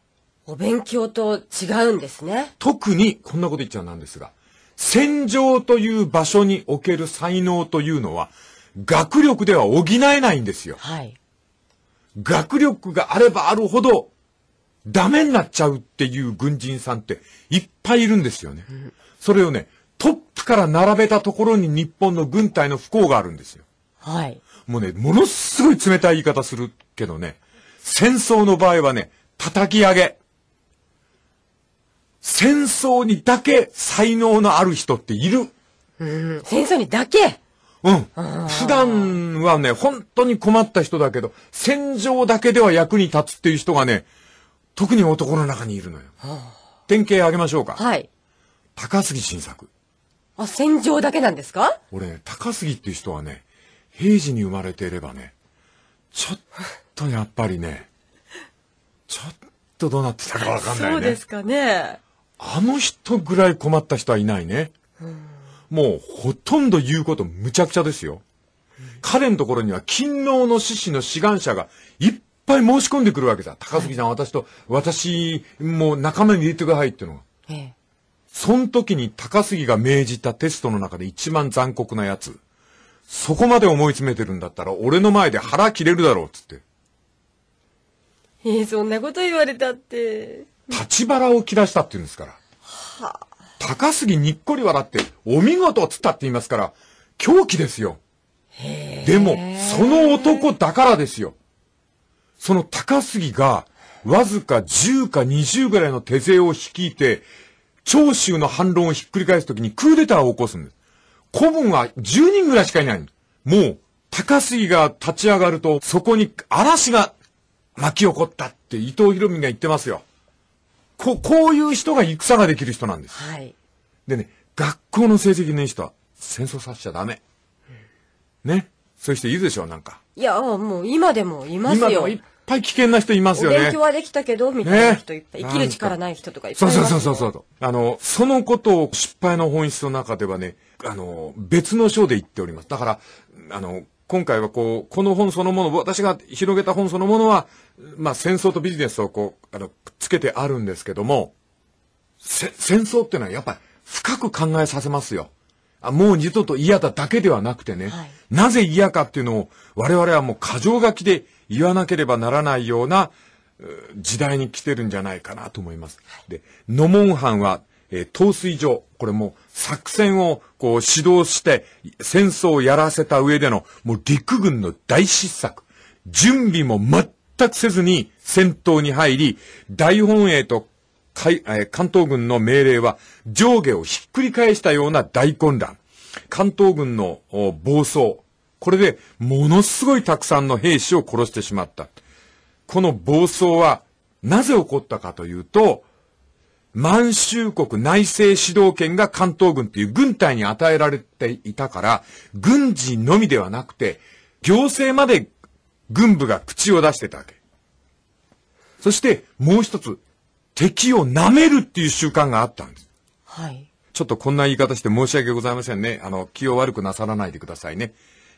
お勉強と違うんですね。特に、こんなこと言っちゃなんですが、戦場という場所における才能というのは、学力では補えないんですよ。はい。学力があればあるほど、ダメになっちゃうっていう軍人さんっていっぱいいるんですよね。うん、それをね、トップから並べたところに日本の軍隊の不幸があるんですよ。はい。もうね、ものすごい冷たい言い方するけどね、戦争の場合はね、叩き上げ。戦争にだけ才能のある人っている。うん、戦争にだけうん。普段はね、本当に困った人だけど、戦場だけでは役に立つっていう人がね、特に男の中にいるのよ。典型あげましょうか。はい。高杉晋作。あ、戦場だけなんですか俺ね、高杉っていう人はね、平時に生まれていればね、ちょっとやっぱりね、ちょっとどうなってたかわかんないね。そうですかね。あの人ぐらい困った人はいないね。もうほとんど言うことむちゃくちゃですよ。彼のところには勤労の志士の志願者がいっぱい申し込んでくるわけだ。高杉さん、私と、私、もう仲間に入れてくださいっていうのが。ええ。その時に高杉が命じたテストの中で一番残酷なやつ。そこまで思い詰めてるんだったら、俺の前で腹切れるだろうっつって。ええ、そんなこと言われたって。立腹を切らしたって言うんですから。はあ、高杉にっこり笑って、お見事っつったって言いますから、狂気ですよ。でも、その男だからですよ。その高杉が、わずか10か20ぐらいの手勢を率いて、長州の反論をひっくり返すときにクーデターを起こすんです。古文は10人ぐらいしかいない。もう、高杉が立ち上がると、そこに嵐が巻き起こったって伊藤博文が言ってますよ。ここういう人が戦ができる人なんです。はい、でね、学校の成績のいい人は戦争させちゃダメ。ね。そういう人いるでしょ、なんか。いや、もう今でもいますよ。いっぱい危険な人いますよね。勉強はできたけど、みたいな人いっぱい。ね、生きる力ない人とかいっぱいいます、そうそうそうそう。あの、そのことを失敗の本質の中ではね、あの、別の章で言っております。だから、あの、今回はこう、この本そのもの、私が広げた本そのものは、まあ戦争とビジネスをこう、あの、くっつけてあるんですけども、戦争っていうのはやっぱり深く考えさせますよ。あもう二度と嫌だだけではなくてね、はい、なぜ嫌かっていうのを我々はもう過剰書きで言わなければならないような時代に来てるんじゃないかなと思います。で、ノモンハンは、えー、統水上、これも作戦をこう指導して戦争をやらせた上でのもう陸軍の大失策。準備も全全くせずに戦闘に入り、大本営とえ関東軍の命令は上下をひっくり返したような大混乱。関東軍の暴走。これでものすごいたくさんの兵士を殺してしまった。この暴走はなぜ起こったかというと、満州国内政指導権が関東軍という軍隊に与えられていたから、軍事のみではなくて、行政まで軍部が口を出してたわけ。そしてもう一つ、敵を舐めるっていう習慣があったんです。はい。ちょっとこんな言い方して申し訳ございませんね。あの、気を悪くなさらないでくださいね。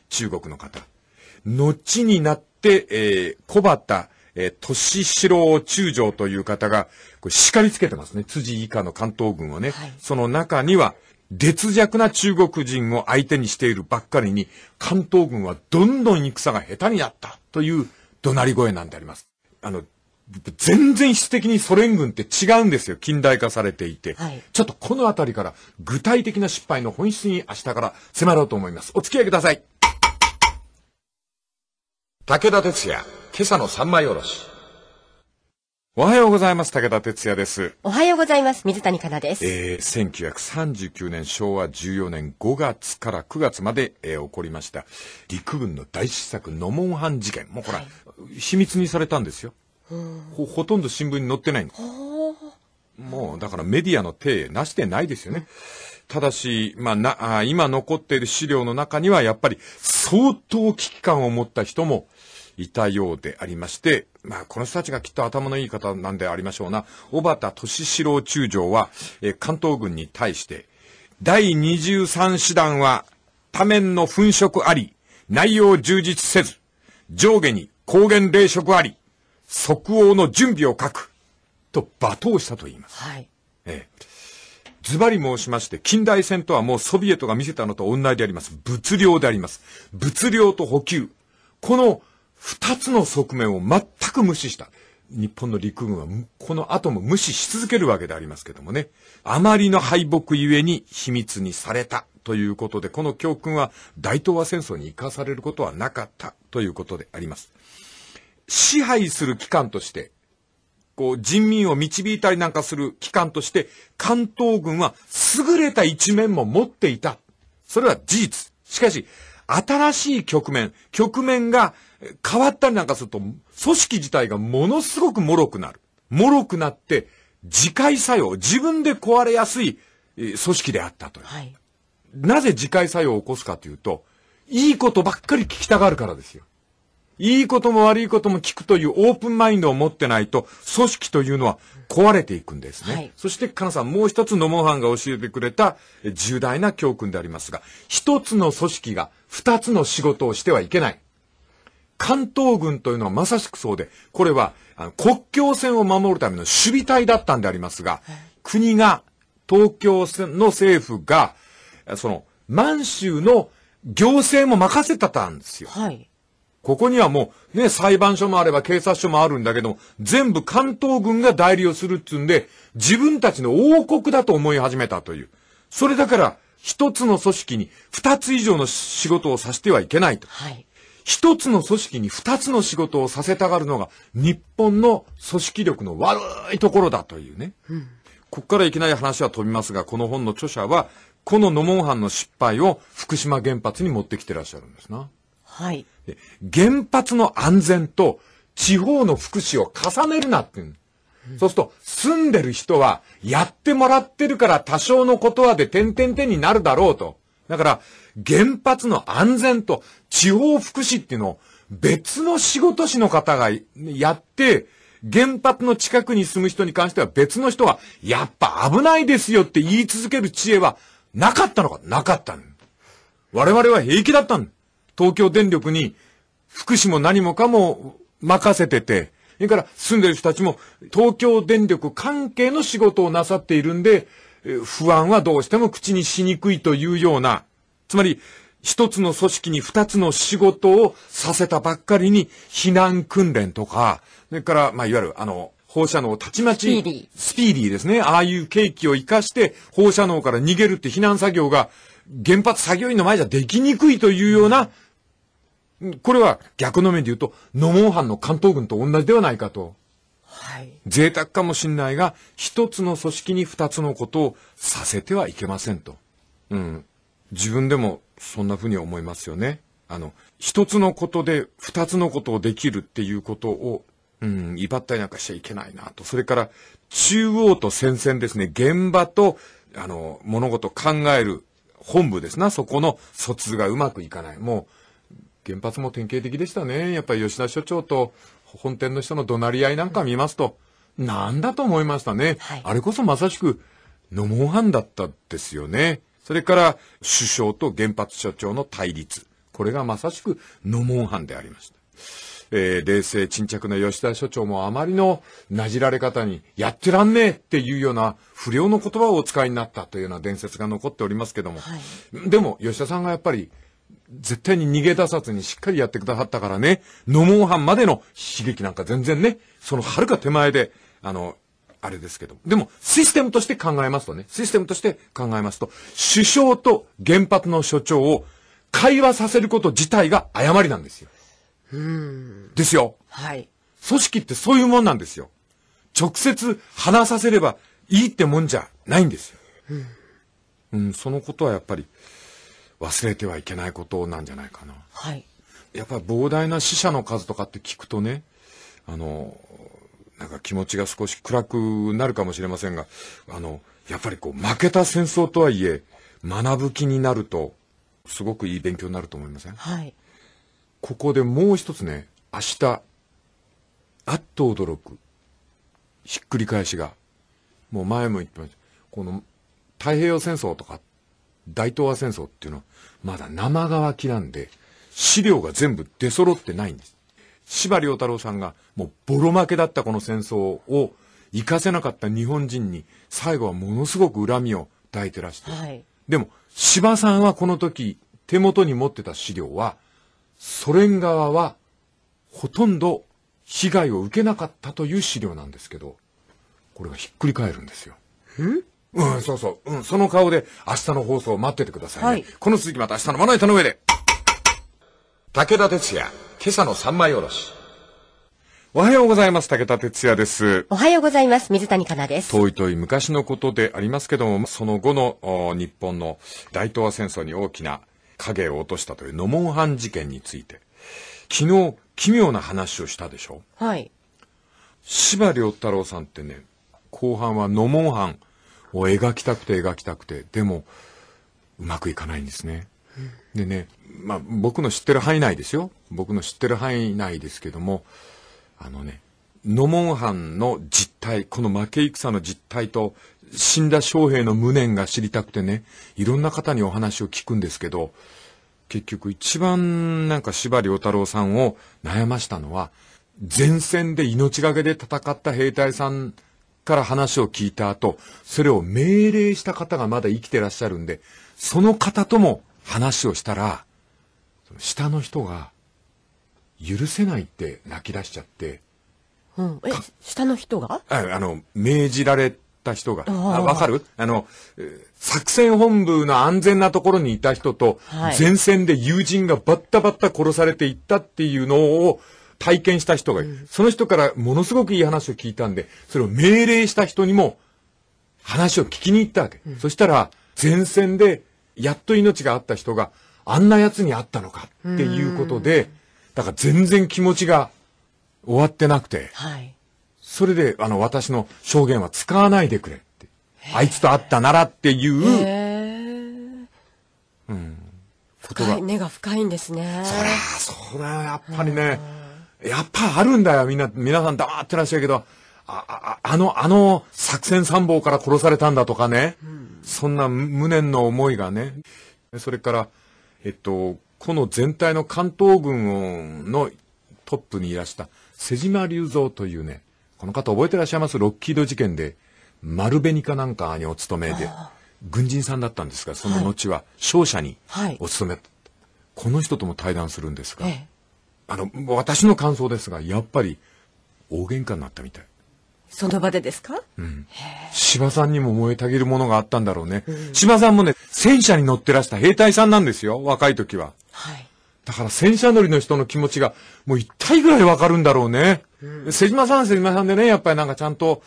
中国の方。後になって、えー、小畑、えー、年城中将という方が、これ叱りつけてますね。辻以下の関東軍をね。はい、その中には、劣弱な中国人を相手にしているばっかりに、関東軍はどんどん戦が下手になったという怒鳴り声なんであります。あの、全然質的にソ連軍って違うんですよ。近代化されていて。はい、ちょっとこの辺りから具体的な失敗の本質に明日から迫ろうと思います。お付き合いください。武田鉄矢、今朝の三枚おろし。おはようございます。武田哲也です。おはようございます。水谷香奈です。えー、1939年昭和14年5月から9月まで、えー、起こりました。陸軍の大失策、野門ン事件。もうこれ、はい、秘密にされたんですよ。ほほとんど新聞に載ってないんです。もう、だからメディアの手、なしてないですよね。ただし、まあ、なあ、今残っている資料の中には、やっぱり相当危機感を持った人もいたようでありまして、まあ、この人たちがきっと頭のいい方なんでありましょうな、小畑敏四郎中将は、え関東軍に対して、第23師団は多面の粉飾あり、内容充実せず、上下に高原霊食あり、即応の準備を書く、と罵倒したと言います。はい。ええ。ズバリ申しまして、近代戦とはもうソビエトが見せたのと同じであります。物量であります。物量と補給。この二つの側面を全く無視した。日本の陸軍はこの後も無視し続けるわけでありますけどもね。あまりの敗北ゆえに秘密にされたということで、この教訓は大東亜戦争に生かされることはなかったということであります。支配する機関として、こう人民を導いたりなんかする機関として、関東軍は優れた一面も持っていた。それは事実。しかし、新しい局面、局面が変わったりなんかすると、組織自体がものすごく脆くなる。脆くなって、自戒作用、自分で壊れやすい組織であったという。はい、なぜ自戒作用を起こすかというと、いいことばっかり聞きたがるからですよ。いいことも悪いことも聞くというオープンマインドを持ってないと、組織というのは壊れていくんですね。はい、そして、かなさん、もう一つモハンが教えてくれた重大な教訓でありますが、一つの組織が二つの仕事をしてはいけない。関東軍というのはまさしくそうで、これはあの国境線を守るための守備隊だったんでありますが、国が、東京の政府が、その、満州の行政も任せたたんですよ。はい。ここにはもう、ね、裁判所もあれば警察署もあるんだけど、全部関東軍が代理をするっつうんで、自分たちの王国だと思い始めたという。それだから、一つの組織に二つ以上の仕事をさせてはいけないと。はい。一つの組織に二つの仕事をさせたがるのが日本の組織力の悪いところだというね。うん、ここからいきなり話は飛びますが、この本の著者は、このノモンハンの失敗を福島原発に持ってきてらっしゃるんですな。はい。原発の安全と地方の福祉を重ねるなってう。そうすると、住んでる人は、やってもらってるから多少のことはで点々点になるだろうと。だから、原発の安全と地方福祉っていうのを別の仕事士の方がやって、原発の近くに住む人に関しては別の人が、やっぱ危ないですよって言い続ける知恵はなかったのかなかったの。我々は平気だったの。東京電力に福祉も何もかも任せてて、それから住んでる人たちも東京電力関係の仕事をなさっているんで、不安はどうしても口にしにくいというような、つまり、一つの組織に二つの仕事をさせたばっかりに、避難訓練とか、それから、まあ、いわゆる、あの、放射能をたちまち、スピーディーですね。ああいう契機を生かして、放射能から逃げるって避難作業が、原発作業員の前じゃできにくいというような、これは逆の面で言うと、ノモンンの関東軍と同じではないかと。贅沢かもしれないが一つの組織に二つのことをさせてはいけませんと、うん、自分でもそんなふうに思いますよね。あの一つのことで二つのことをできるっていうことを、うん、威張ったりなんかしちゃいけないなとそれから中央と戦線ですね現場とあの物事を考える本部ですなそこの疎通がうまくいかないもう原発も典型的でしたねやっぱり吉田所長と本店の人の怒鳴り合いなんか見ますと、なんだと思いましたね。はい、あれこそまさしく、のハンだったですよね。それから、首相と原発所長の対立。これがまさしく、のハンでありました。えー、冷静沈着な吉田所長もあまりのなじられ方に、やってらんねえっていうような不良の言葉をお使いになったというような伝説が残っておりますけども、はい、でも吉田さんがやっぱり絶対に逃げ出さずにしっかりやってくださったからね、ノモンハンまでの悲劇なんか全然ね、そのはるか手前で、あの、あれですけど。でも、システムとして考えますとね、システムとして考えますと、首相と原発の所長を会話させること自体が誤りなんですよ。うん。ですよ。はい。組織ってそういうもんなんですよ。直接話させればいいってもんじゃないんですよ。うん、うん、そのことはやっぱり、忘れてはいけないことなんじゃないかな。はい、やっぱり膨大な死者の数とかって聞くとねあのなんか気持ちが少し暗くなるかもしれませんがあのやっぱりこう負けた戦争とはいえ学ぶ気になるとすごくいい勉強になると思いません、はい、ここでもう一つね明日あっと驚くひっくり返しがもう前も言ってましたこの太平洋戦争とか大東亜戦争っていうのは、まだ生乾きなんで、資料が全部出揃ってないんです。柴良太郎さんが、もうボロ負けだったこの戦争を生かせなかった日本人に、最後はものすごく恨みを抱いてらして。はい、でも、柴さんはこの時、手元に持ってた資料は、ソ連側は、ほとんど被害を受けなかったという資料なんですけど、これがひっくり返るんですよ。えうん、そうそう。うん、その顔で明日の放送を待っててください、ね、はい、この続きまた明日のまな板の上で。武田鉄矢、今朝の三枚おろし。おはようございます。武田鉄矢です。おはようございます。水谷香奈です。遠い遠い昔のことでありますけども、その後の日本の大東亜戦争に大きな影を落としたという野ハ藩事件について、昨日、奇妙な話をしたでしょはい。柴良太郎さんってね、後半は野ハ藩、を描きたくて描きたくて、でも、うまくいかないんですね。でね、まあ、僕の知ってる範囲内ですよ。僕の知ってる範囲内ですけども、あのね、野門藩の実態、この負け戦の実態と、死んだ将兵の無念が知りたくてね、いろんな方にお話を聞くんですけど、結局一番なんか司馬太郎さんを悩ましたのは、前線で命がけで戦った兵隊さんから話を聞いた後、それを命令した方がまだ生きてらっしゃるんで、その方とも話をしたら、下の人が、許せないって泣き出しちゃって、うん、え下の人がああの命じられた人があ、わかるあの作戦本部の安全なところにいた人と、はい、前線で友人がバッタバッタ殺されていったっていうのを体験した人がいる。その人からものすごくいい話を聞いたんで、それを命令した人にも話を聞きに行ったわけ。そしたら、前線でやっと命があった人があんな奴にあったのかっていうことで、だから全然気持ちが終わってなくて、はい、それであの私の証言は使わないでくれって、あいつと会ったならっていう、うん、ことが。根が深いんですね。そりゃ、そりゃ、やっぱりね、やっぱあるんだよ、みんな、皆さん黙ってらっしゃるけど、あ、ああの、あの作戦参謀から殺されたんだとかね、うん、そんな無念の思いがね、それから、えっと、この全体の関東軍のトップにいらした瀬島隆三というね、この方覚えてらっしゃいますロッキード事件で、丸紅かなんかにお勤めで、軍人さんだったんですが、その後は商社にお勤め、はい、この人とも対談するんですが、ええあの私の感想ですがやっぱり大喧嘩になったみたいその場でですか、うん、芝さんにも燃えたぎるものがあったんだろうね、うん、芝さんもね戦車に乗ってらした兵隊さんなんですよ若い時は、はい、だから戦車乗りの人の気持ちがもう一体ぐらいわかるんだろうね、うん、瀬島さん瀬島さんでねやっぱりなんかちゃんと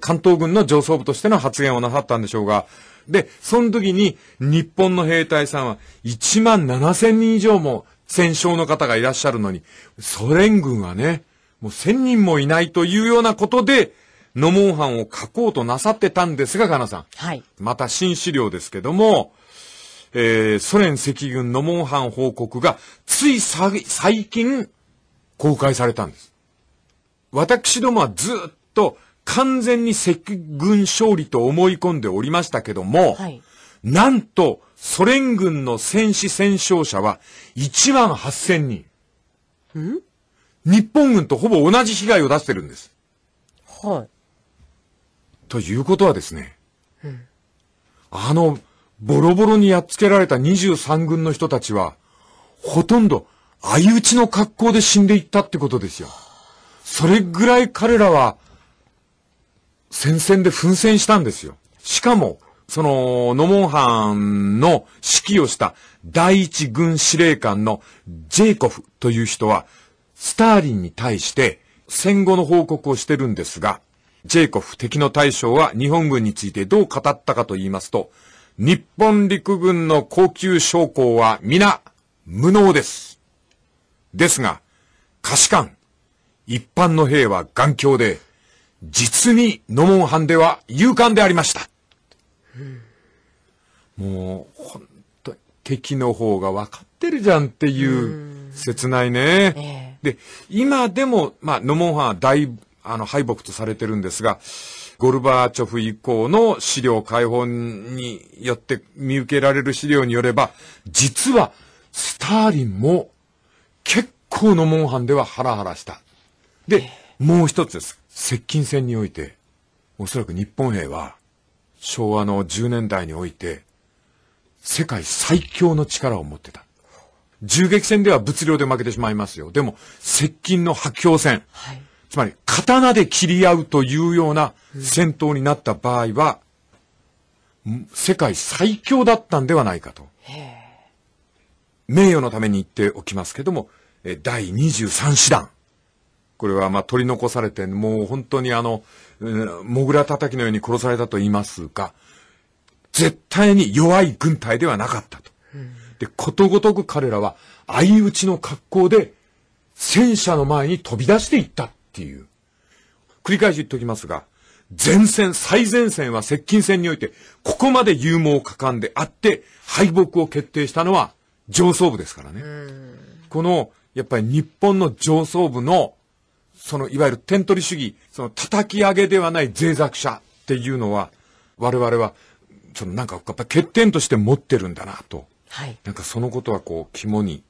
関東軍の上層部としての発言をなさったんでしょうがでその時に日本の兵隊さんは1万7千人以上も戦勝の方がいらっしゃるのに、ソ連軍はね、もう1000人もいないというようなことで、ノモンハンを書こうとなさってたんですが、カナさん。はい。また新資料ですけども、えー、ソ連赤軍ノモンハン報告が、つい最近、公開されたんです。私どもはずっと完全に赤軍勝利と思い込んでおりましたけども、はい、なんと、ソ連軍の戦死戦勝者は1万8000人。日本軍とほぼ同じ被害を出してるんです。はい。ということはですね、うん、あの、ボロボロにやっつけられた23軍の人たちは、ほとんど相打ちの格好で死んでいったってことですよ。それぐらい彼らは、戦線で奮戦したんですよ。しかも、その、ノモンハンの指揮をした第一軍司令官のジェイコフという人は、スターリンに対して戦後の報告をしてるんですが、ジェイコフ敵の大将は日本軍についてどう語ったかと言いますと、日本陸軍の高級将校は皆無能です。ですが、可視官、一般の兵は頑強で、実にノモンハンでは勇敢でありました。もう、本当敵の方が分かってるじゃんっていう、切ないね。えで、今でも、まあ、ノモンハンは大、あの、敗北とされてるんですが、ゴルバーチョフ以降の資料解放によって見受けられる資料によれば、実はスターリンも結構ノモンハンではハラハラした。で、もう一つです。接近戦において、おそらく日本兵は昭和の10年代において、世界最強の力を持ってた。銃撃戦では物量で負けてしまいますよ。でも、接近の破強戦、はい、つまり刀で切り合うというような戦闘になった場合は、うん、世界最強だったんではないかと。名誉のために言っておきますけども、第23師団。これはまあ取り残されて、もう本当にあの、モグラ叩きのように殺されたと言いますが、絶対に弱い軍隊ではなかったと。で、ことごとく彼らは相打ちの格好で戦車の前に飛び出していったっていう。繰り返し言っておきますが、前線、最前線は接近戦において、ここまで勇猛果敢であって、敗北を決定したのは上層部ですからね。この、やっぱり日本の上層部のそのいわゆる点取り主義、その叩き上げではない脆弱者っていうのは、我々は、そのなんかやっぱ欠点として持ってるんだなと。はい。なんかそのことはこう肝に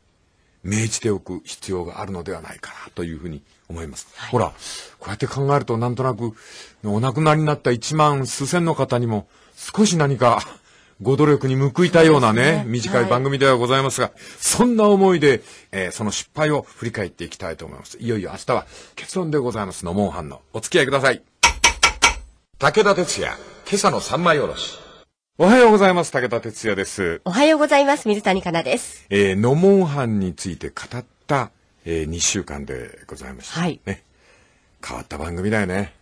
銘じておく必要があるのではないかなというふうに思います。はい、ほら、こうやって考えるとなんとなくお亡くなりになった一万数千の方にも少し何かご努力に報いたようなね、ね短い番組ではございますが、はい、そんな思いで、えー、その失敗を振り返っていきたいと思います。いよいよ明日は結論でございます。のモンハンの。お付き合いください。武田哲也、今朝の三枚おろし。おはようございます。武田哲也です。おはようございます。水谷香奈です。えー、のモンハンについて語った、えー、2週間でございました。はい。ね。変わった番組だよね。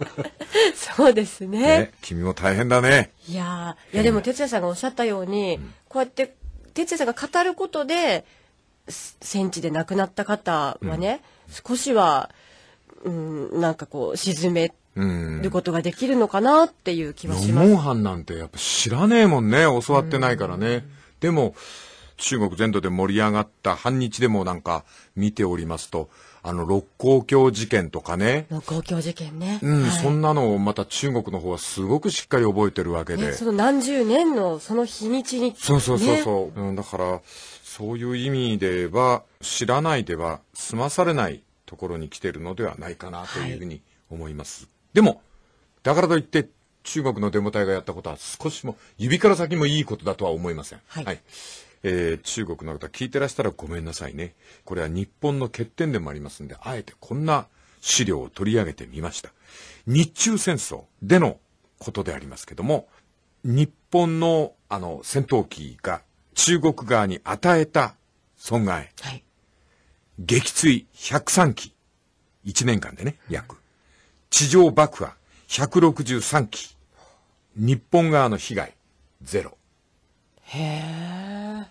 そうですねね君も大変だねいやいやでも哲也さんがおっしゃったように、うん、こうやって哲也さんが語ることで戦地で亡くなった方はね、うん、少しは、うん、なんかこう沈めることができるのかなっていう気はします。ンハンなんてやっぱ知らねえもんね教わってないからね。でも中国全土で盛り上がった反日でもなんか見ておりますとあの、六甲橋事件とかね。六甲橋事件ね。うん、はい、そんなのをまた中国の方はすごくしっかり覚えてるわけで。ね、その何十年のその日にちに。そうそうそうそう。うん、だから、そういう意味では、知らないでは済まされないところに来てるのではないかなというふうに思います。はい、でも、だからといって、中国のデモ隊がやったことは少しも、指から先もいいことだとは思いません。はい、はいえー、中国の方聞いてらしたらごめんなさいね。これは日本の欠点でもありますんで、あえてこんな資料を取り上げてみました。日中戦争でのことでありますけども、日本のあの戦闘機が中国側に与えた損害。はい、撃墜103機。1年間でね、約。地上爆破163機。日本側の被害、ゼロ。へえ。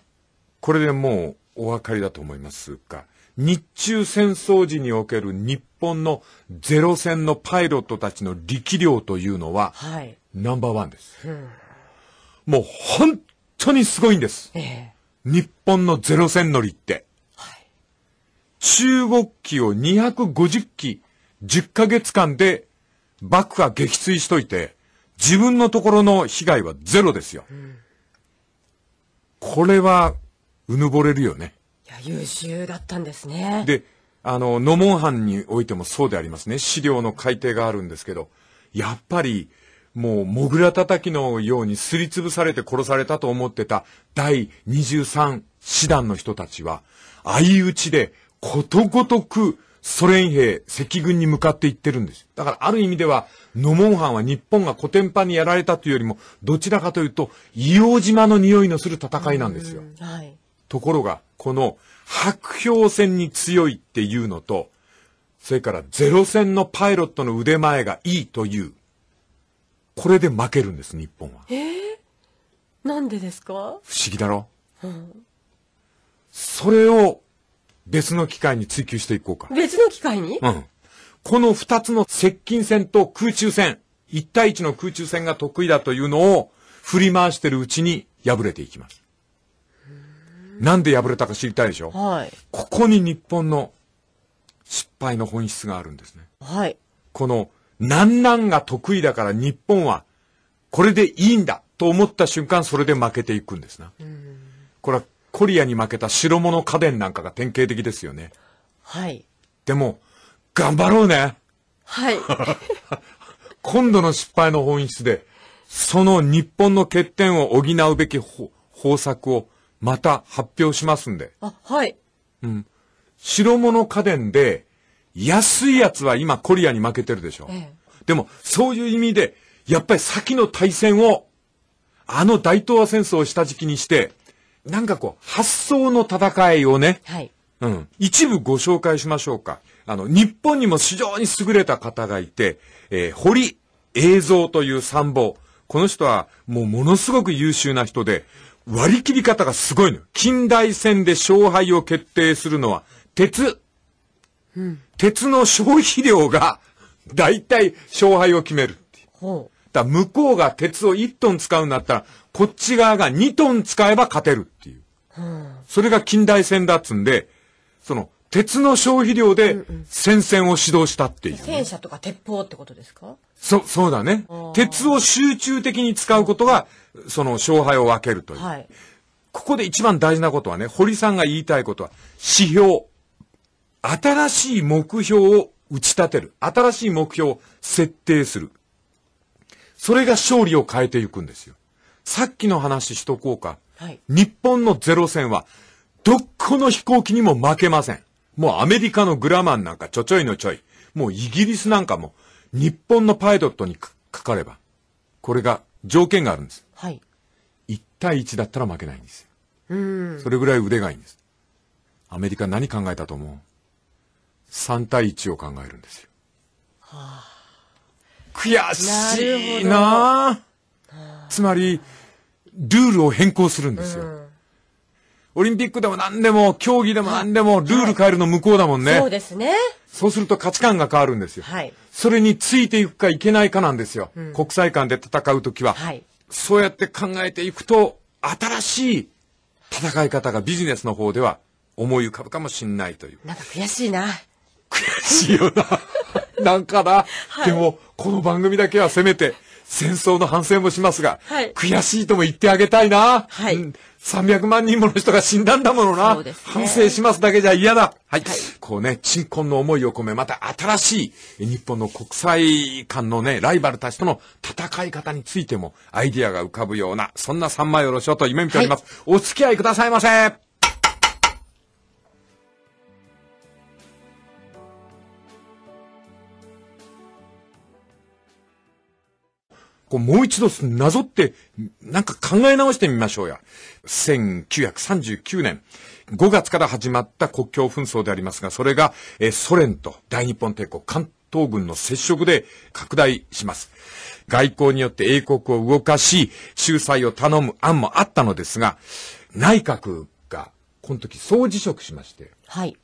これでもうお分かりだと思いますが、日中戦争時における日本のゼロ戦のパイロットたちの力量というのは、はい、ナンバーワンです。もう本当にすごいんです。日本のゼロ戦乗りって。はい、中国機を250機10ヶ月間で爆破撃墜しといて、自分のところの被害はゼロですよ。うんこれは、うぬぼれるよね。いや、優秀だったんですね。で、あの、ノモンンにおいてもそうでありますね。資料の改定があるんですけど、やっぱり、もう、モグラ叩きのようにすりつぶされて殺されたと思ってた第23師団の人たちは、相打ちでことごとくソ連兵、赤軍に向かっていってるんです。だからある意味では、ノモンハンは日本がコテンパンにやられたというよりも、どちらかというと、硫黄島の匂いのする戦いなんですよ。はい、ところが、この白氷戦に強いっていうのと、それからゼロ戦のパイロットの腕前がいいという、これで負けるんです、日本は。えー、なんでですか不思議だろ、うん、それを別の機会に追求していこうか。別の機会にうん。この二つの接近戦と空中戦、一対一の空中戦が得意だというのを振り回してるうちに破れていきます。なんで破れたか知りたいでしょはい。ここに日本の失敗の本質があるんですね。はい。この、難難が得意だから日本は、これでいいんだと思った瞬間、それで負けていくんですな。これはコリアに負けた白物家電なんかが典型的ですよね。はい。でも、頑張ろうね。はい。今度の失敗の本質で、その日本の欠点を補うべき方策をまた発表しますんで。あ、はい。うん。白物家電で、安いやつは今コリアに負けてるでしょ。ええ、でも、そういう意味で、やっぱり先の大戦を、あの大東亜戦争を下敷きにして、なんかこう、発想の戦いをね、はい、うん、一部ご紹介しましょうか。あの、日本にも非常に優れた方がいて、えー、堀映像という参謀。この人はもうものすごく優秀な人で、割り切り方がすごいのよ。近代戦で勝敗を決定するのは、鉄。うん、鉄の消費量が、大体勝敗を決めるほう。だ向こうが鉄を1トン使うんだったら、こっち側が2トン使えば勝てるっていう。それが近代戦だっつんで、その、鉄の消費量で戦線を指導したっていう、ね、戦車とか鉄砲ってことですかそ、そうだね。鉄を集中的に使うことが、その勝敗を分けるという。はい、ここで一番大事なことはね、堀さんが言いたいことは、指標。新しい目標を打ち立てる。新しい目標を設定する。それが勝利を変えていくんですよ。さっきの話しとこうか。はい、日本のゼロ戦は、どこの飛行機にも負けません。もうアメリカのグラマンなんかちょちょいのちょい。もうイギリスなんかも、日本のパイロットにかかれば、これが条件があるんです。はい。1対1だったら負けないんですよ。うん。それぐらい腕がいいんです。アメリカ何考えたと思う ?3 対1を考えるんですよ。はあ悔しいなつまり、ルールを変更するんですよ。うん、オリンピックでも何でも、競技でも何でも、ルール変えるの向こうだもんね、はい。そうですね。そうすると価値観が変わるんですよ。はい。それについていくかいけないかなんですよ。うん、国際間で戦うときは。はい。そうやって考えていくと、新しい戦い方がビジネスの方では思い浮かぶかもしれないという。なんか悔しいな。悔しいよな。なんかな、はい、でも、この番組だけはせめて、戦争の反省もしますが、はい、悔しいとも言ってあげたいな。はい、うん。300万人もの人が死んだんだものな。ね、反省しますだけじゃ嫌だ。はい。はい、こうね、鎮魂の思いを込め、また新しい日本の国際間のね、ライバルたちとの戦い方についてもアイディアが浮かぶような、そんな三枚おろしをと夢見ております。お付き合いくださいませ。こうもう一度なぞって、なんか考え直してみましょうや。1939年、5月から始まった国境紛争でありますが、それが、えソ連と大日本帝国、関東軍の接触で拡大します。外交によって英国を動かし、仲裁を頼む案もあったのですが、内閣が、この時総辞職しまして、はい。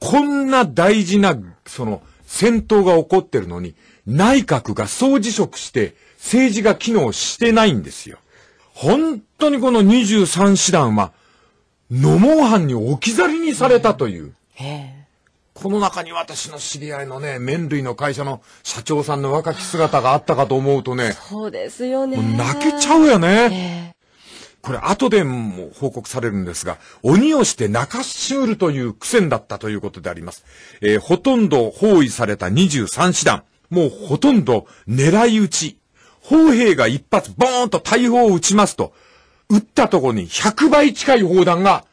こんな大事な、その、戦闘が起こってるのに、内閣が総辞職して、政治が機能してないんですよ。本当にこの23師団は、野毛藩に置き去りにされたという。この中に私の知り合いのね、麺類の会社の社長さんの若き姿があったかと思うとね、そうですよね。泣けちゃうよね。これ後でも報告されるんですが、鬼をして泣かしうるという苦戦だったということであります。えー、ほとんど包囲された23師団、もうほとんど狙い撃ち砲兵が一発ボーンと大砲を撃ちますと、撃ったところに100倍近い砲弾が、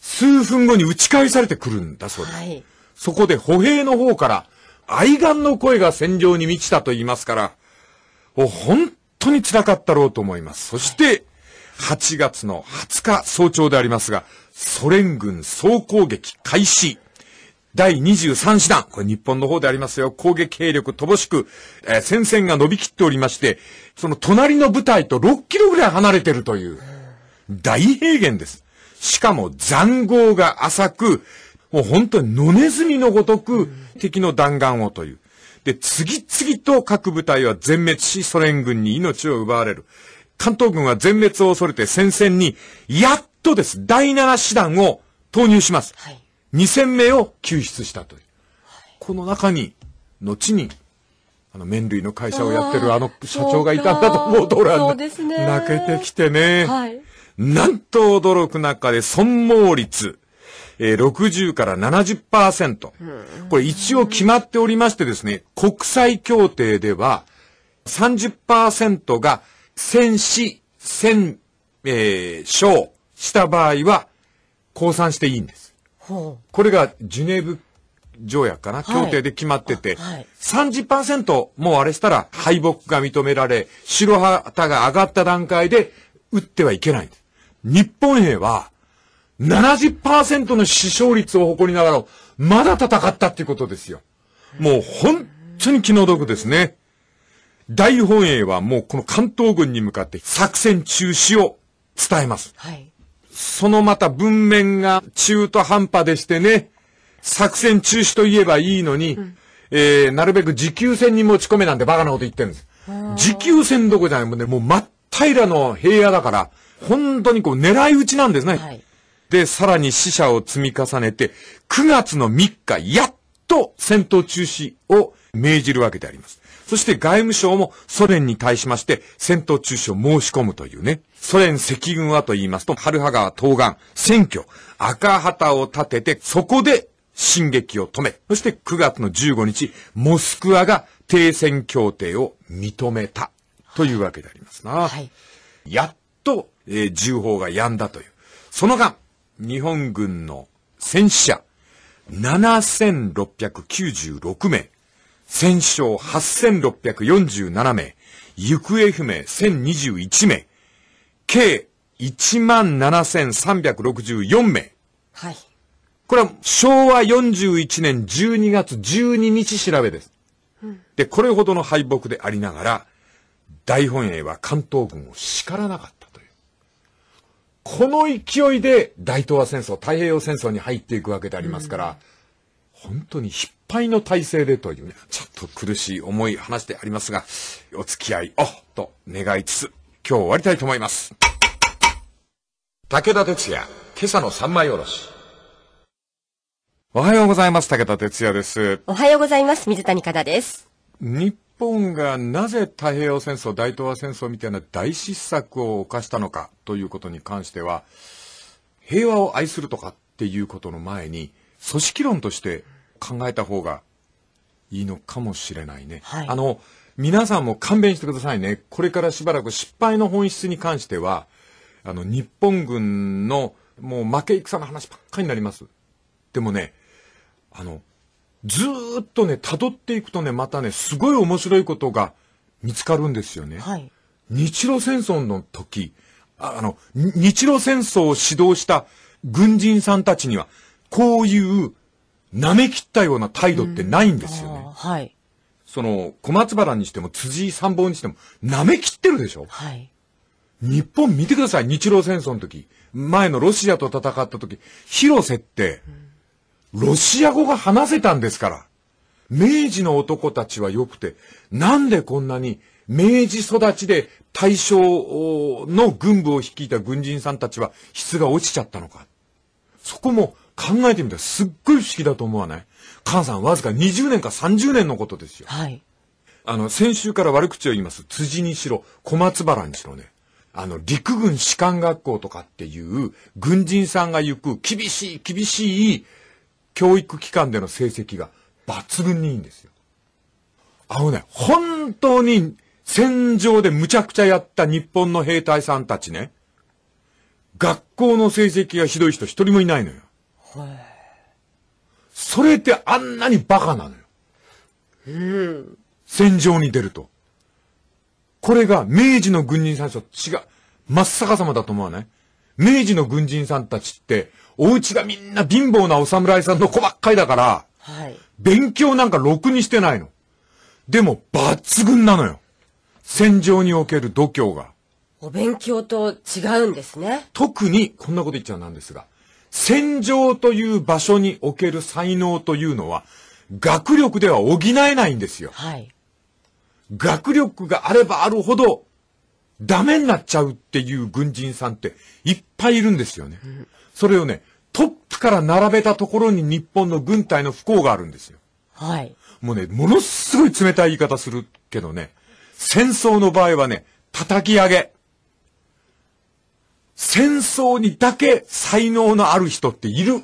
数分後に撃ち返されてくるんだそうです。はい、そこで歩兵の方から、愛玩の声が戦場に満ちたと言いますから、本当に辛かったろうと思います。そして、8月の20日早朝でありますが、ソ連軍総攻撃開始。第23師団、これ日本の方でありますよ、攻撃兵力乏しく、えー、戦線が伸びきっておりまして、その隣の部隊と6キロぐらい離れてるという、大平原です。しかも残壕が浅く、もう本当に野ネズミのごとく敵の弾丸をという。で、次々と各部隊は全滅し、ソ連軍に命を奪われる。関東軍は全滅を恐れて戦線に、やっとです、第7師団を投入します。はい2000名を救出したという。この中に、後に、あの、麺類の会社をやってるあの社長がいたんだと思うと、俺は、泣けてきてね。はい、なんと驚く中で、損耗率。えー、60から70%。これ一応決まっておりましてですね、国際協定では30%が戦死、戦、えー、勝した場合は、降参していいんです。これがジュネーブ条約かな、協定で決まってて、30%もうあれしたら敗北が認められ、白旗が上がった段階で撃ってはいけない日本兵は70%の死傷率を誇りながら、まだ戦ったっていうことですよ。もう本当に気の毒ですね。大本営はもうこの関東軍に向かって作戦中止を伝えます。はいそのまた文面が中途半端でしてね、作戦中止と言えばいいのに、うん、えー、なるべく持久戦に持ち込めなんてバカなこと言ってるんです。持久戦どこじゃないもんね、もう真っ平らの平野だから、本当にこう狙い撃ちなんですね。はい、で、さらに死者を積み重ねて、9月の3日、やっと戦闘中止を命じるわけであります。そして外務省もソ連に対しまして戦闘中止を申し込むというね。ソ連赤軍はと言いますと、春葉川東岸、選挙、赤旗を立てて、そこで進撃を止め、そして9月の15日、モスクワが停戦協定を認めた。というわけでありますな。はい、やっと、えー、銃砲が止んだという。その間、日本軍の戦死者、7696名、戦勝8647名、行方不明1021名、計17,364名。はい。これは昭和41年12月12日調べです。うん、で、これほどの敗北でありながら、大本営は関東軍を叱らなかったという。この勢いで大東亜戦争、太平洋戦争に入っていくわけでありますから、うん本当に失敗の体制でというね、ちょっと苦しい思い話でありますが、お付き合いをと願いつつ、今日終わりたいと思います。武田哲也、今朝の三枚おろし。おはようございます。武田哲也です。おはようございます。水谷香田です。日本がなぜ太平洋戦争、大東亜戦争みたいな大失策を犯したのかということに関しては、平和を愛するとかっていうことの前に、組織論として考えた方がいいのかもしれないね。はい、あの皆さんも勘弁してくださいね。これからしばらく失敗の本質に関しては、あの、日本軍の、もう負け戦の話ばっかりになります。でもね、あの、ずっとね、辿っていくとね、またね、すごい面白いことが見つかるんですよね。はい、日露戦争の時、あの、日露戦争を指導した軍人さんたちには、こういう舐めきったような態度ってないんですよね。はい。その、小松原にしても辻井参謀にしても、舐めきってるでしょはい。日本見てください、日露戦争の時。前のロシアと戦った時。広瀬って、ロシア語が話せたんですから。明治の男たちは良くて、なんでこんなに明治育ちで大正の軍部を率いた軍人さんたちは質が落ちちゃったのか。そこも考えてみたらすっごい不思議だと思わない菅さんわずか20年か30年のことですよ。はい。あの、先週から悪口を言います。辻にしろ、小松原にしろね。あの、陸軍士官学校とかっていう軍人さんが行く厳しい厳しい教育機関での成績が抜群にいいんですよ。あのね、本当に戦場でむちゃくちゃやった日本の兵隊さんたちね、学校の成績がひどい人一人もいないのよ。それってあんなにバカなのよ。うん。戦場に出ると。これが明治の軍人さんと違う。真っ逆さまだと思わない明治の軍人さんたちって、お家がみんな貧乏なお侍さんの子ばっかりだから、はい、勉強なんかろくにしてないの。でも、抜群なのよ。戦場における度胸が。お勉強と違うんですね。特に、こんなこと言っちゃなんですが、戦場という場所における才能というのは、学力では補えないんですよ。はい。学力があればあるほど、ダメになっちゃうっていう軍人さんっていっぱいいるんですよね。うん、それをね、トップから並べたところに日本の軍隊の不幸があるんですよ。はい。もうね、ものすごい冷たい言い方するけどね、戦争の場合はね、叩き上げ。戦争にだけ才能のある人っている。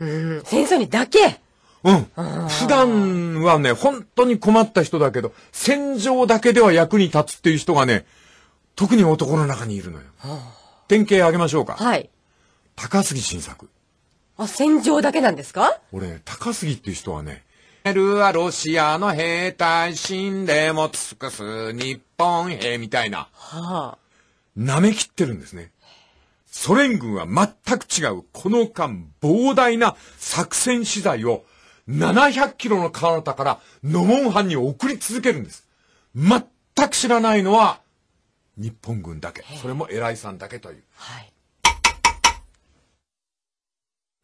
うん、戦争にだけうん。普段はね、本当に困った人だけど、戦場だけでは役に立つっていう人がね、特に男の中にいるのよ。典型あげましょうか。はい。高杉晋作。あ、戦場だけなんですか俺、高杉っていう人はね、ルはロシアの兵隊死んでも尽くす日本兵みたいな。はあ。舐めきってるんですね。ソ連軍は全く違う、この間膨大な作戦資材を700キロの彼方からノモン藩に送り続けるんです。全く知らないのは日本軍だけ。それも偉いさんだけという。はい、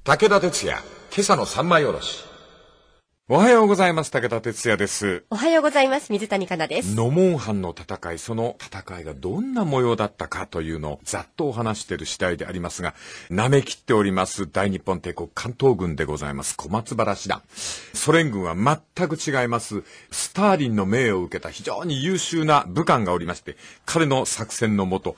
武田鉄矢、今朝の三枚おろし。おはようございます。武田哲也です。おはようございます。水谷香奈です。ノモン藩の戦い、その戦いがどんな模様だったかというのをざっとお話している次第でありますが、舐め切っております大日本帝国関東軍でございます。小松原師団。ソ連軍は全く違います。スターリンの命を受けた非常に優秀な武官がおりまして、彼の作戦のもと、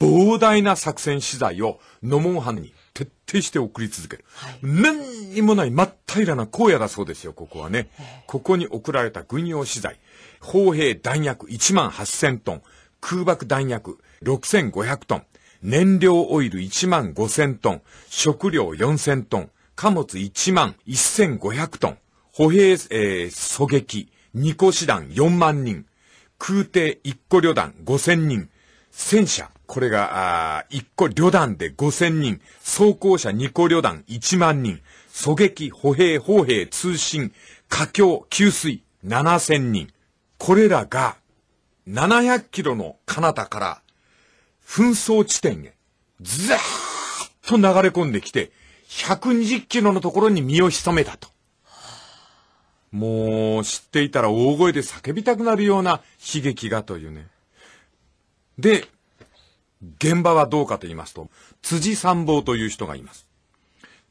膨大な作戦資材をノモン藩に徹底して送り続ける。はい、何にもない真っ平らな荒野だそうですよ、ここはね。ここに送られた軍用資材、砲兵弾薬1万8000トン、空爆弾薬6500トン、燃料オイル1万5000トン、食料4000トン、貨物1万1500トン、歩兵、えー、狙撃、二個師団4万人、空挺一個旅団5000人、戦車、これが、あ1個旅団で5000人、装甲車2個旅団1万人、狙撃、歩兵、砲兵、通信、火橋、給水7000人。これらが700キロの彼方から紛争地点へずーっと流れ込んできて120キロのところに身を潜めたと。もう知っていたら大声で叫びたくなるような悲劇がというね。で、現場はどうかと言いますと、辻参謀という人がいます。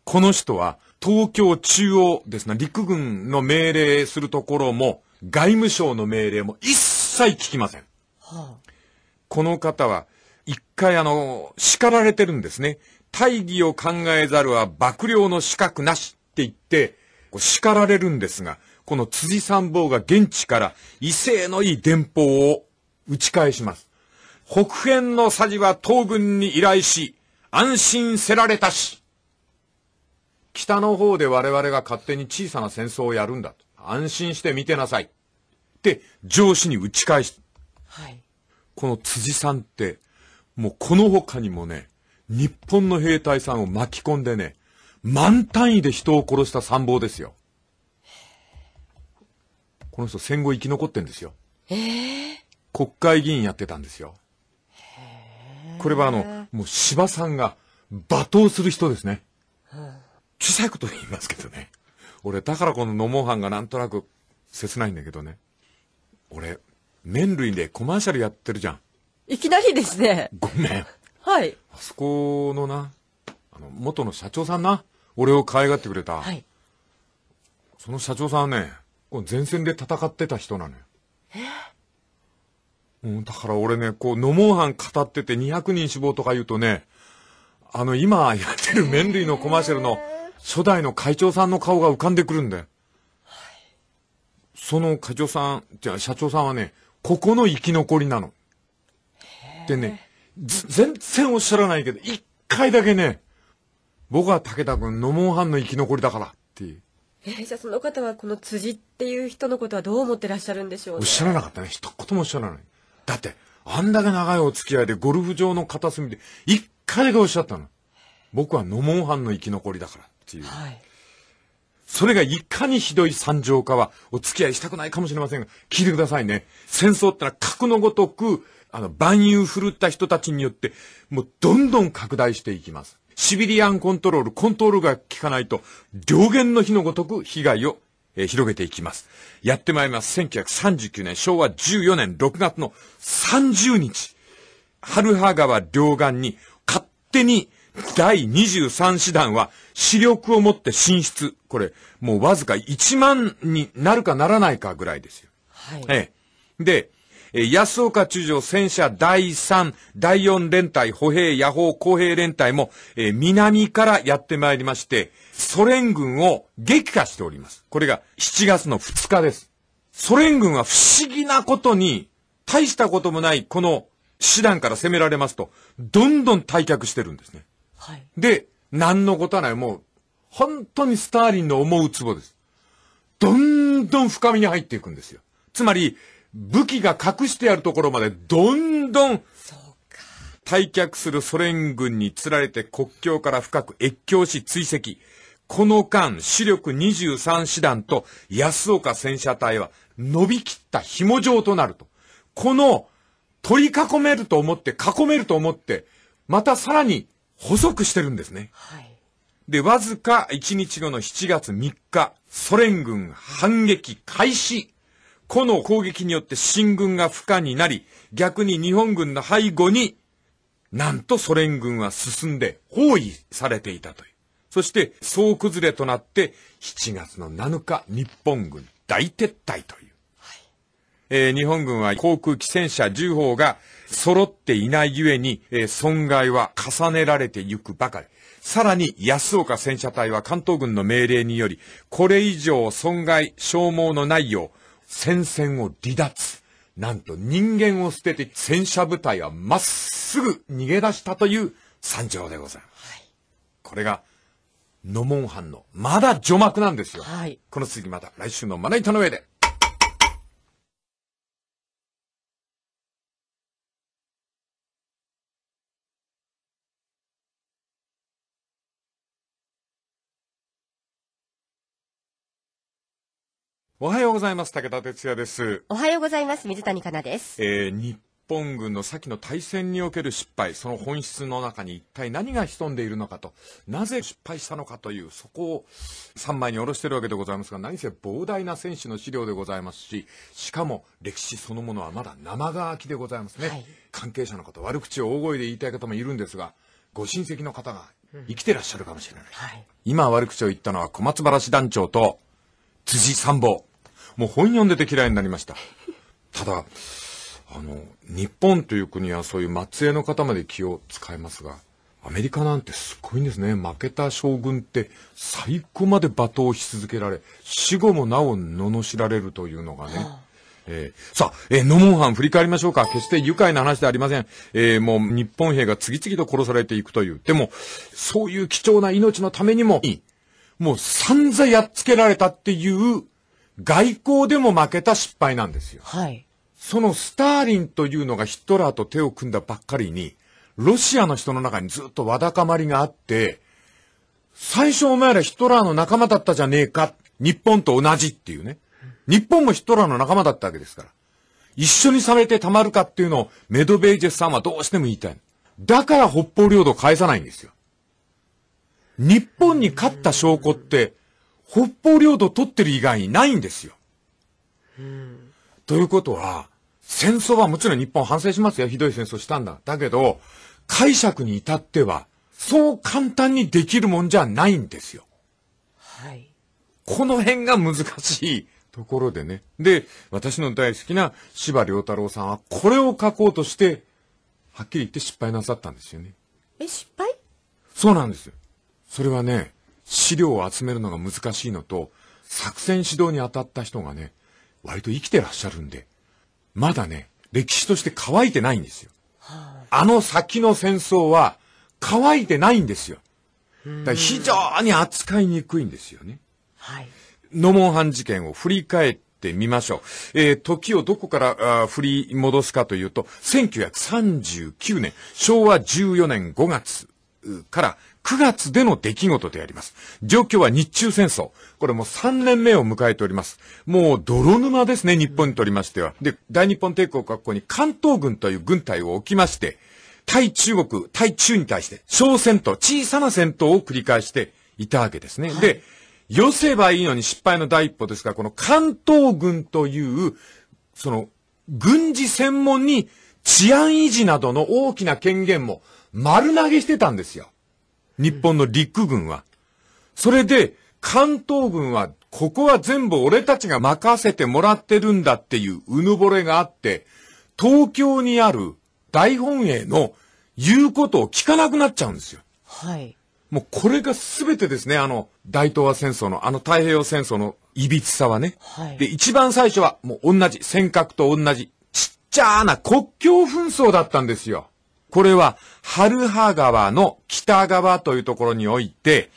この人は東京中央ですね、陸軍の命令するところも、外務省の命令も一切聞きません。はあ、この方は、一回あの、叱られてるんですね。大義を考えざるは幕僚の資格なしって言って、叱られるんですが、この辻参謀が現地から威勢のいい電報を打ち返します。北辺の佐治は東軍に依頼し、安心せられたし。北の方で我々が勝手に小さな戦争をやるんだと。安心して見てなさい。って上司に打ち返した。はい。この辻さんって、もうこの他にもね、日本の兵隊さんを巻き込んでね、万単位で人を殺した参謀ですよ。この人戦後生き残ってんですよ。ええー、国会議員やってたんですよ。これはあの、もう司馬さんが罵倒する人ですね。小さいこと言いますけどね。俺、だからこのノモンハンがなんとなく切ないんだけどね。俺、麺類でコマーシャルやってるじゃん。いきなりですね。ごめん。はい。あそこのな、あの、元の社長さんな、俺を可愛がってくれた。はい。その社長さんはね、前線で戦ってた人なのよ。えーうん、だから俺ね、こう、ノモンハン語ってて200人死亡とか言うとね、あの、今やってる麺類のコマーシャルの初代の会長さんの顔が浮かんでくるんだよ。はい。その会長さん、じゃあ社長さんはね、ここの生き残りなの。でね、全然おっしゃらないけど、一回だけね、僕は武田君、ノモンハンの生き残りだからっていう。えー、じゃあその方はこの辻っていう人のことはどう思ってらっしゃるんでしょう、ね、おっしゃらなかったね。一言もおっしゃらない。だって、あんだけ長いお付き合いでゴルフ場の片隅で、一回だけおっしゃったの。僕はノモンハンの生き残りだからっていう。はい、それがいかにひどい惨状かは、お付き合いしたくないかもしれませんが、聞いてくださいね。戦争ってのは核のごとく、あの、万有振るった人たちによって、もうどんどん拡大していきます。シビリアンコントロール、コントロールが効かないと、両言の火のごとく被害をえー、広げていきます。やってまいります。1939年、昭和14年6月の30日、春葉川両岸に勝手に第23師団は視力を持って進出。これ、もうわずか1万になるかならないかぐらいですよ。はい。ええ。で、え安岡中将戦車第3、第4連隊、歩兵、野砲、公兵連隊も、え南からやってまいりまして、ソ連軍を撃破しております。これが7月の2日です。ソ連軍は不思議なことに、大したこともないこの手段から攻められますと、どんどん退却してるんですね。はい、で、何のことはない。もう、本当にスターリンの思うツボです。どんどん深みに入っていくんですよ。つまり、武器が隠してあるところまでどんどん退却するソ連軍に釣られて国境から深く越境し追跡。この間、主力23師団と安岡戦車隊は伸びきった紐状となると。この、取り囲めると思って、囲めると思って、またさらに細くしてるんですね。はい、で、わずか1日後の7月3日、ソ連軍反撃開始。この攻撃によって進軍が不可になり、逆に日本軍の背後に、なんとソ連軍は進んで包囲されていたという。そして総崩れとなって7月の7日日本軍大撤退という。はい、えー、日本軍は航空機戦車10砲が揃っていないゆえに、えー、損害は重ねられてゆくばかり。さらに安岡戦車隊は関東軍の命令により、これ以上損害、消耗のないよう、戦線を離脱。なんと人間を捨てて戦車部隊はまっすぐ逃げ出したという惨状でございます。はい、これがノモンハンの、まだ序幕なんですよ。はい。この次また来週のまな板の上で。おはようございます。武田哲也です。おはようございます。水谷香奈です。えー、日本軍の先の大戦における失敗、その本質の中に一体何が潜んでいるのかと、なぜ失敗したのかという、そこを3枚に下ろしているわけでございますが、何せ膨大な戦士の資料でございますし、しかも歴史そのものはまだ生乾きでございますね。はい、関係者の方、悪口を大声で言いたい方もいるんですが、ご親戚の方が生きてらっしゃるかもしれない。うんはい、今悪口を言ったのは小松原師団長と辻参謀。もう本読んでて嫌いになりました。ただ、あの、日本という国はそういう末裔の方まで気を使いますが、アメリカなんてすごいんですね。負けた将軍って最高まで罵倒し続けられ、死後もなお罵られるというのがね。はあ、えー、さあ、えー、ノモンハン振り返りましょうか。決して愉快な話ではありません。えー、もう日本兵が次々と殺されていくという。でも、そういう貴重な命のためにも、もう散々やっつけられたっていう、外交でも負けた失敗なんですよ。はい。そのスターリンというのがヒットラーと手を組んだばっかりに、ロシアの人の中にずっとわだかまりがあって、最初お前らヒットラーの仲間だったじゃねえか。日本と同じっていうね。日本もヒットラーの仲間だったわけですから。一緒にされてたまるかっていうのをメドベージェスさんはどうしても言いたい。だから北方領土を返さないんですよ。日本に勝った証拠って、北方領土取ってる以外にないんですよ。ということは、戦争はもちろん日本反省しますよ。ひどい戦争したんだ。だけど、解釈に至っては、そう簡単にできるもんじゃないんですよ。はい。この辺が難しいところでね。で、私の大好きな芝良太郎さんは、これを書こうとして、はっきり言って失敗なさったんですよね。え、失敗そうなんですよ。それはね、資料を集めるのが難しいのと、作戦指導に当たった人がね、割と生きてらっしゃるんで、まだね、歴史として乾いてないんですよ。あの先の戦争は乾いてないんですよ。だ非常に扱いにくいんですよね。はい。ノモンハン事件を振り返ってみましょう。えー、時をどこから振り戻すかというと、1939年、昭和14年5月から9月での出来事であります。状況は日中戦争。これもう3年目を迎えております。もう泥沼ですね、日本にとりましては。で、大日本帝国はここに関東軍という軍隊を置きまして、対中国、対中に対して小戦闘、小さな戦闘を繰り返していたわけですね。はい、で、寄せばいいのに失敗の第一歩ですが、この関東軍という、その、軍事専門に治安維持などの大きな権限も丸投げしてたんですよ。日本の陸軍は。それで、関東軍は、ここは全部俺たちが任せてもらってるんだっていううぬぼれがあって、東京にある大本営の言うことを聞かなくなっちゃうんですよ。はい。もうこれが全てですね、あの、大東亜戦争の、あの太平洋戦争のいびつさはね。はい。で、一番最初はもう同じ、尖閣と同じ、ちっちゃな国境紛争だったんですよ。これは、春葉川の北側というところにおいて、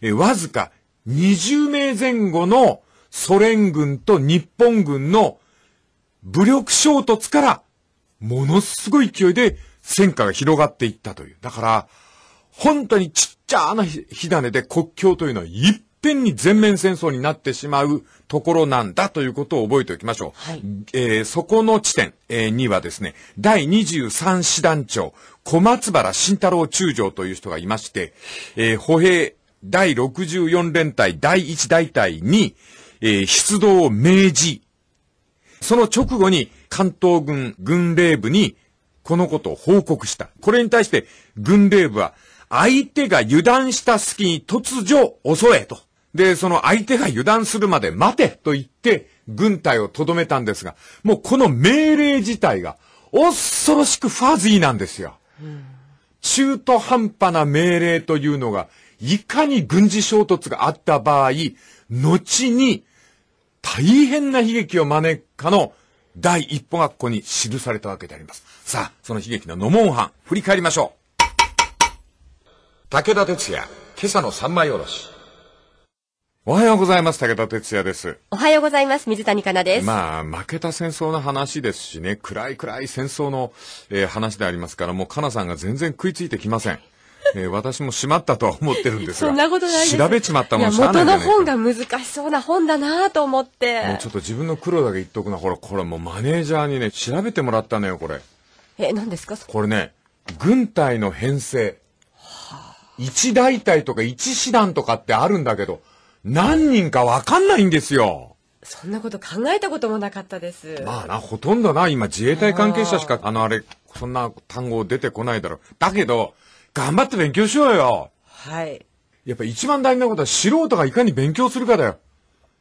えわずか20名前後のソ連軍と日本軍の武力衝突から、ものすごい勢いで戦火が広がっていったという。だから、本当にちっちゃな火種で国境というのは一ぺに全面戦争になってしまうところなんだということを覚えておきましょう。はい、えー、そこの地点、えー、にはですね、第23師団長、小松原慎太郎中将という人がいまして、えー、歩兵第64連隊第1大隊に、えー、出動を命じ、その直後に関東軍軍令部にこのことを報告した。これに対して軍令部は相手が油断した隙に突如襲えと。で、その相手が油断するまで待てと言って、軍隊を留めたんですが、もうこの命令自体が、恐ろしくファズィーなんですよ。うん、中途半端な命令というのが、いかに軍事衝突があった場合、後に大変な悲劇を招くかの第一歩がここに記されたわけであります。さあ、その悲劇のノモン犯、振り返りましょう。武田鉄矢、今朝の三枚おろし。おはようございます。武田哲也です。おはようございます。水谷香奈です。まあ、負けた戦争の話ですしね、暗い暗い戦争の、えー、話でありますから、もう香奈さんが全然食いついてきません。えー、私もしまったとは思ってるんですが。そんなことない調べちまったもんしゃあない元の本が難しそうな本だなと思って。もうちょっと自分の苦労だけ言っとくな。ほら、これもうマネージャーにね、調べてもらったのよ、これ。え、何ですかこれね、軍隊の編成。はあ、一大隊とか一師団とかってあるんだけど、何人かわかんないんですよ。そんなこと考えたこともなかったです。まあな、ほとんどな、今自衛隊関係者しか、あのあれ、そんな単語出てこないだろう。だけど、頑張って勉強しようよ。はい。やっぱ一番大事なことは素人がいかに勉強するかだよ。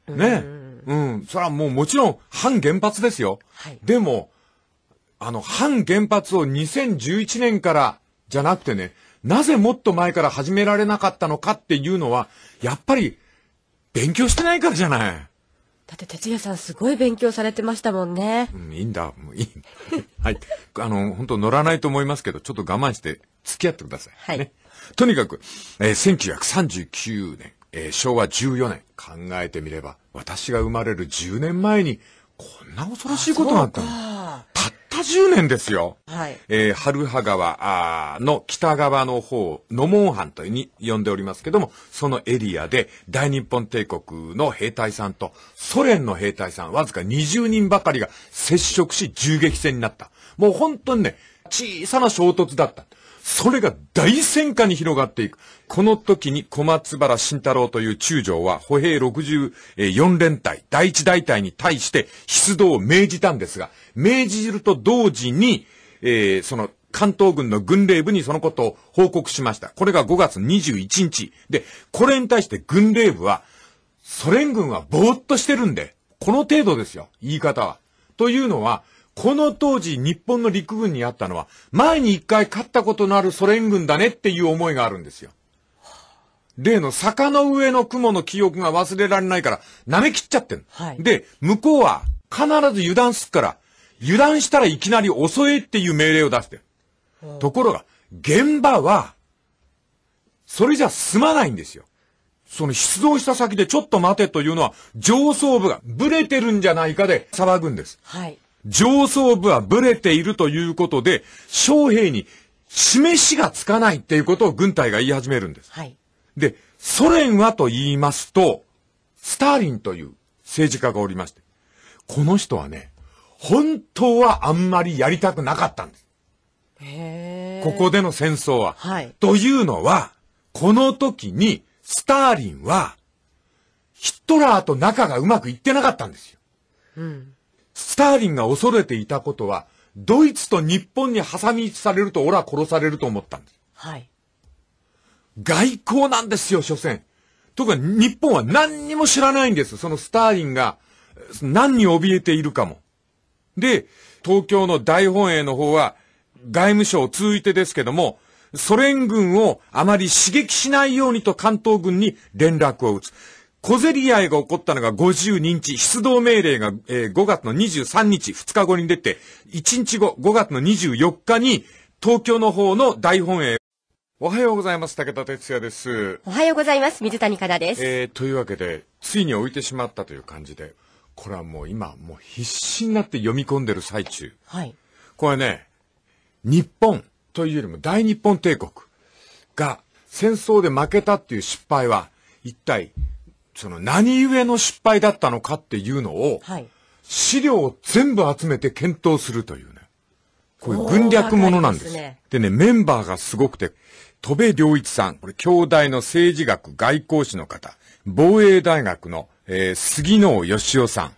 ね。うんうん、それはもうもちろん反原発ですよ。はい。でも、あの、反原発を2011年からじゃなくてね、なぜもっと前から始められなかったのかっていうのは、やっぱり勉強してないからじゃない。だって哲也さんすごい勉強されてましたもんね。うん、いいんだ。もういい。はい。あの、本当乗らないと思いますけど、ちょっと我慢して付き合ってください。はい。ね、とにかく、えー、1939年、えー、昭和14年、考えてみれば、私が生まれる10年前に、こんな恐ろしいことがあったの。った10年ですよ。はい。えー、春葉川の北側の方、野門藩というに呼んでおりますけども、そのエリアで大日本帝国の兵隊さんとソ連の兵隊さん、わずか20人ばかりが接触し銃撃戦になった。もう本当にね、小さな衝突だった。それが大戦火に広がっていく。この時に小松原慎太郎という中将は歩兵64連隊、第一大隊に対して出動を命じたんですが、命じると同時に、えー、その関東軍の軍令部にそのことを報告しました。これが5月21日。で、これに対して軍令部は、ソ連軍はぼーっとしてるんで、この程度ですよ、言い方は。というのは、この当時日本の陸軍にあったのは、前に一回勝ったことのあるソ連軍だねっていう思いがあるんですよ。例の坂の上の雲の記憶が忘れられないから、舐め切っちゃってん、はい、で、向こうは必ず油断すっから、油断したらいきなり遅えっていう命令を出して、ん、ところが、現場は、それじゃ済まないんですよ。その出動した先でちょっと待てというのは、上層部がブレてるんじゃないかで騒ぐんです。はい。上層部はブレているということで、将兵に示しがつかないっていうことを軍隊が言い始めるんです。はい、で、ソ連はと言いますと、スターリンという政治家がおりまして、この人はね、本当はあんまりやりたくなかったんです。ここでの戦争は。はい、というのは、この時にスターリンは、ヒットラーと仲がうまくいってなかったんですよ。うん、スターリンが恐れていたことは、ドイツと日本に挟み撃ちされると俺は殺されると思ったんです。はい。外交なんですよ、所詮。特に日本は何にも知らないんです。そのスターリンが何に怯えているかも。で、東京の大本営の方は外務省を通じてですけども、ソ連軍をあまり刺激しないようにと関東軍に連絡を打つ。小競り合いが起こったのが52日、出動命令が、えー、5月の23日、2日後に出て、1日後、5月の24日に、東京の方の大本営。おはようございます。武田哲也です。おはようございます。水谷香らです。えー、というわけで、ついに置いてしまったという感じで、これはもう今、もう必死になって読み込んでる最中。はい。これね、日本というよりも大日本帝国が戦争で負けたっていう失敗は、一体その何故の失敗だったのかっていうのを、はい、資料を全部集めて検討するというね。こういう軍略ものなんです。ね、でね、メンバーがすごくて、戸部良一さん、これ、京大の政治学外交士の方、防衛大学の、えー、杉野義雄さん、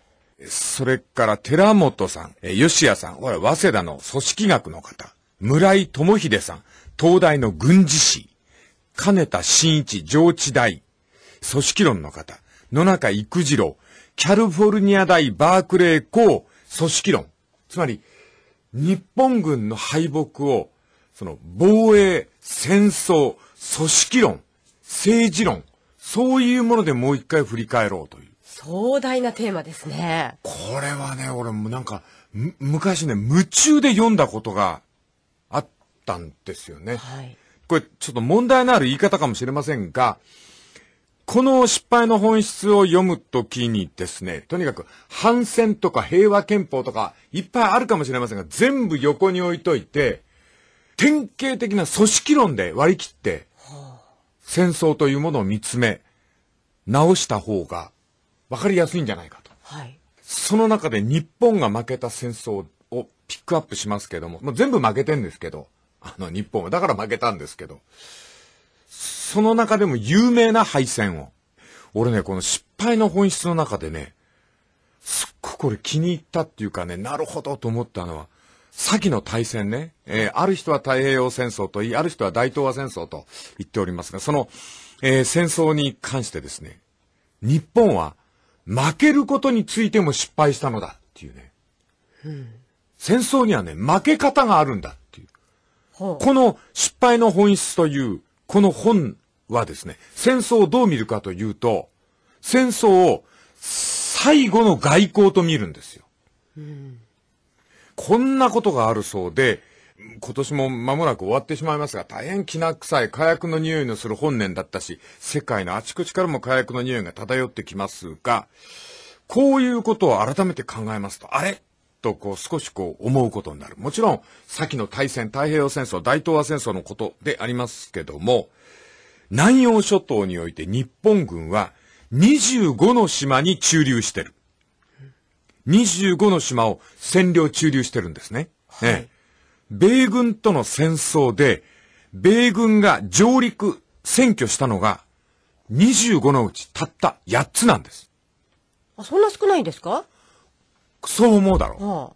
それから寺本さん、えー、吉谷さん、これ、早稲田の組織学の方、村井智秀さん、東大の軍事士、金田真一上智大、組織論の方、野中育次郎、キャルフォルニア大バークレー校組織論。つまり、日本軍の敗北を、その防衛、戦争、組織論、政治論、そういうものでもう一回振り返ろうという。壮大なテーマですね。これはね、俺もなんか、昔ね、夢中で読んだことがあったんですよね。はい、これ、ちょっと問題のある言い方かもしれませんが、この失敗の本質を読むときにですね、とにかく反戦とか平和憲法とかいっぱいあるかもしれませんが、全部横に置いといて、典型的な組織論で割り切って、戦争というものを見つめ、直した方が分かりやすいんじゃないかと。はい、その中で日本が負けた戦争をピックアップしますけども、もう全部負けてんですけど、あの日本は。だから負けたんですけど。その中でも有名な敗戦を。俺ね、この失敗の本質の中でね、すっごくこれ気に入ったっていうかね、なるほどと思ったのは、先の大戦ね、えー、ある人は太平洋戦争と言い、ある人は大東亜戦争と言っておりますが、その、えー、戦争に関してですね、日本は負けることについても失敗したのだっていうね。うん、戦争にはね、負け方があるんだっていう。この失敗の本質というこの本はですね、戦争をどう見るかというと、戦争を最後の外交と見るんですよ。うん、こんなことがあるそうで、今年も間もなく終わってしまいますが、大変きな臭い火薬の匂いのする本年だったし、世界のあちこちからも火薬の匂いが漂ってきますが、こういうことを改めて考えますと、あれとこう少しこう思うことになる。もちろん、先の大戦、太平洋戦争、大東亜戦争のことでありますけども、南洋諸島において日本軍は25の島に駐留してる。25の島を占領駐留してるんですね。はい、え米軍との戦争で、米軍が上陸、占拠したのが25のうちたった8つなんです。あ、そんな少ないんですかそう思うだろう。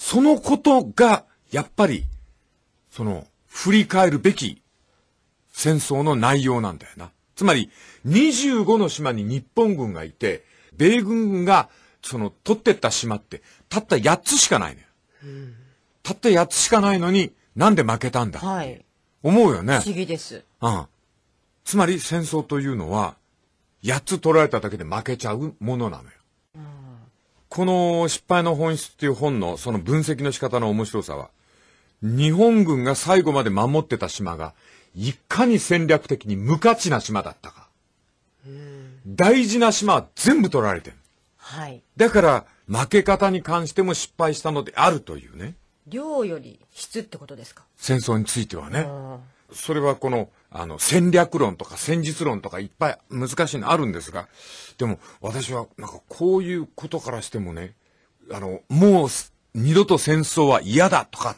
そのことが、やっぱり、その、振り返るべき戦争の内容なんだよな。つまり、25の島に日本軍がいて、米軍軍が、その、取ってった島って、たった8つしかないのよ。うん、たった8つしかないのに、なんで負けたんだ、はい、思うよね。不思議です。うん。つまり戦争というのは、8つ取られただけで負けちゃうものなのよ。この失敗の本質っていう本のその分析の仕方の面白さは、日本軍が最後まで守ってた島が、いかに戦略的に無価値な島だったか。大事な島は全部取られてる。はい。だから、負け方に関しても失敗したのであるというね。量より質ってことですか戦争についてはね。それはこのあの、戦略論とか戦術論とかいっぱい難しいのあるんですが、でも私はなんかこういうことからしてもね、あの、もう二度と戦争は嫌だとかっ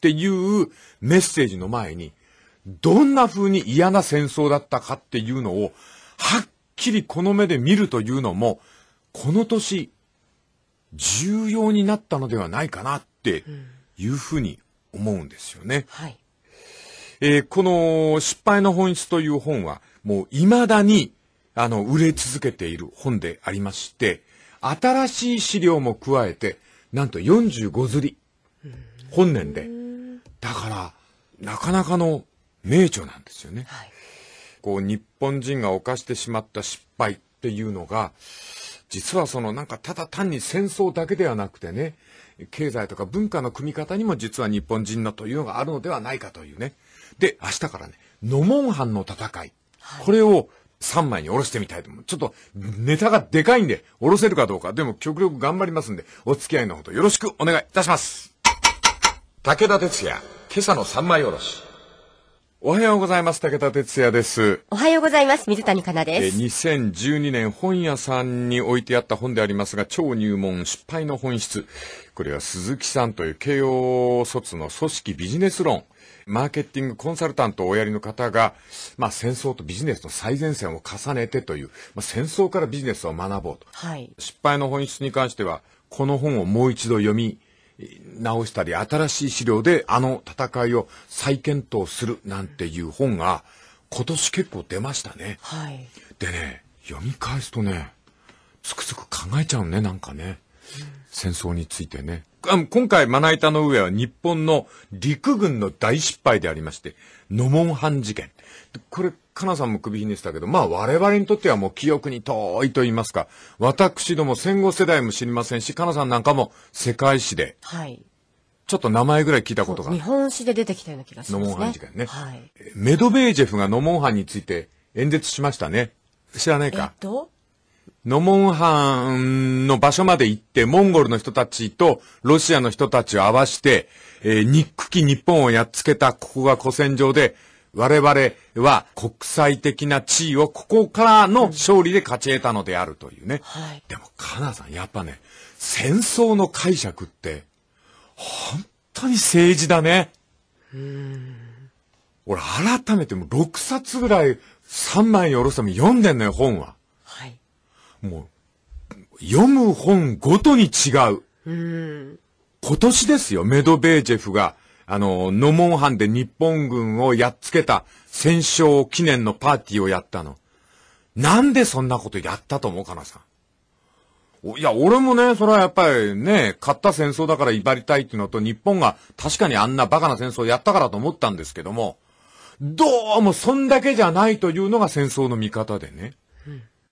ていうメッセージの前に、どんな風に嫌な戦争だったかっていうのを、はっきりこの目で見るというのも、この年、重要になったのではないかなっていうふうに思うんですよね。うんはいえー、この失敗の本質という本は、もう未だに、あの、売れ続けている本でありまして、新しい資料も加えて、なんと45釣り。本年で。だから、なかなかの名著なんですよね。はい、こう、日本人が犯してしまった失敗っていうのが、実はそのなんかただ単に戦争だけではなくてね、経済とか文化の組み方にも実は日本人のというのがあるのではないかというね。で、明日からね、ノモンハンの戦い。これを3枚におろしてみたいと思う。ちょっと、ネタがでかいんで、おろせるかどうか。でも極力頑張りますんで、お付き合いのほどよろしくお願いいたします。武田哲也、今朝の3枚おろし。おはようございます。武田哲也です。おはようございます。水谷香奈です。え、2012年本屋さんに置いてあった本でありますが、超入門失敗の本質。これは鈴木さんという慶応卒の組織ビジネス論。マーケティングコンサルタントをおやりの方が、まあ、戦争とビジネスの最前線を重ねてという、まあ、戦争からビジネスを学ぼうと、はい、失敗の本質に関してはこの本をもう一度読み直したり新しい資料であの戦いを再検討するなんていう本が今年結構出ましたね。はい、でね読み返すとねつくつく考えちゃうねなんかね。うん戦争についてね。今回、まな板の上は日本の陸軍の大失敗でありまして、野ハ藩事件。これ、かなさんも首ひねしたけど、まあ我々にとってはもう記憶に遠いと言いますか、私ども戦後世代も知りませんし、かなさんなんかも世界史で、はい、ちょっと名前ぐらい聞いたことが日本史で出てきたような気がしますね。ノモンハン事件ね。はい、メドベージェフがノモンハンについて演説しましたね。知らないか。えっとノモンハンの場所まで行って、モンゴルの人たちとロシアの人たちを合わして、えー、ニックキ日本をやっつけた、ここが古戦場で、我々は国際的な地位をここからの勝利で勝ち得たのであるというね。はい、でも、カナさん、やっぱね、戦争の解釈って、本当に政治だね。うん俺、改めてもう6冊ぐらい3枚におろすため読んでんのよ、本は。もう、読む本ごとに違う。うん、今年ですよ、メドベージェフが、あの、ノモンハンで日本軍をやっつけた戦勝記念のパーティーをやったの。なんでそんなことやったと思うかなさん。いや、俺もね、それはやっぱりね、勝った戦争だから威張りたいっていうのと、日本が確かにあんなバカな戦争をやったからと思ったんですけども、どうもそんだけじゃないというのが戦争の見方でね。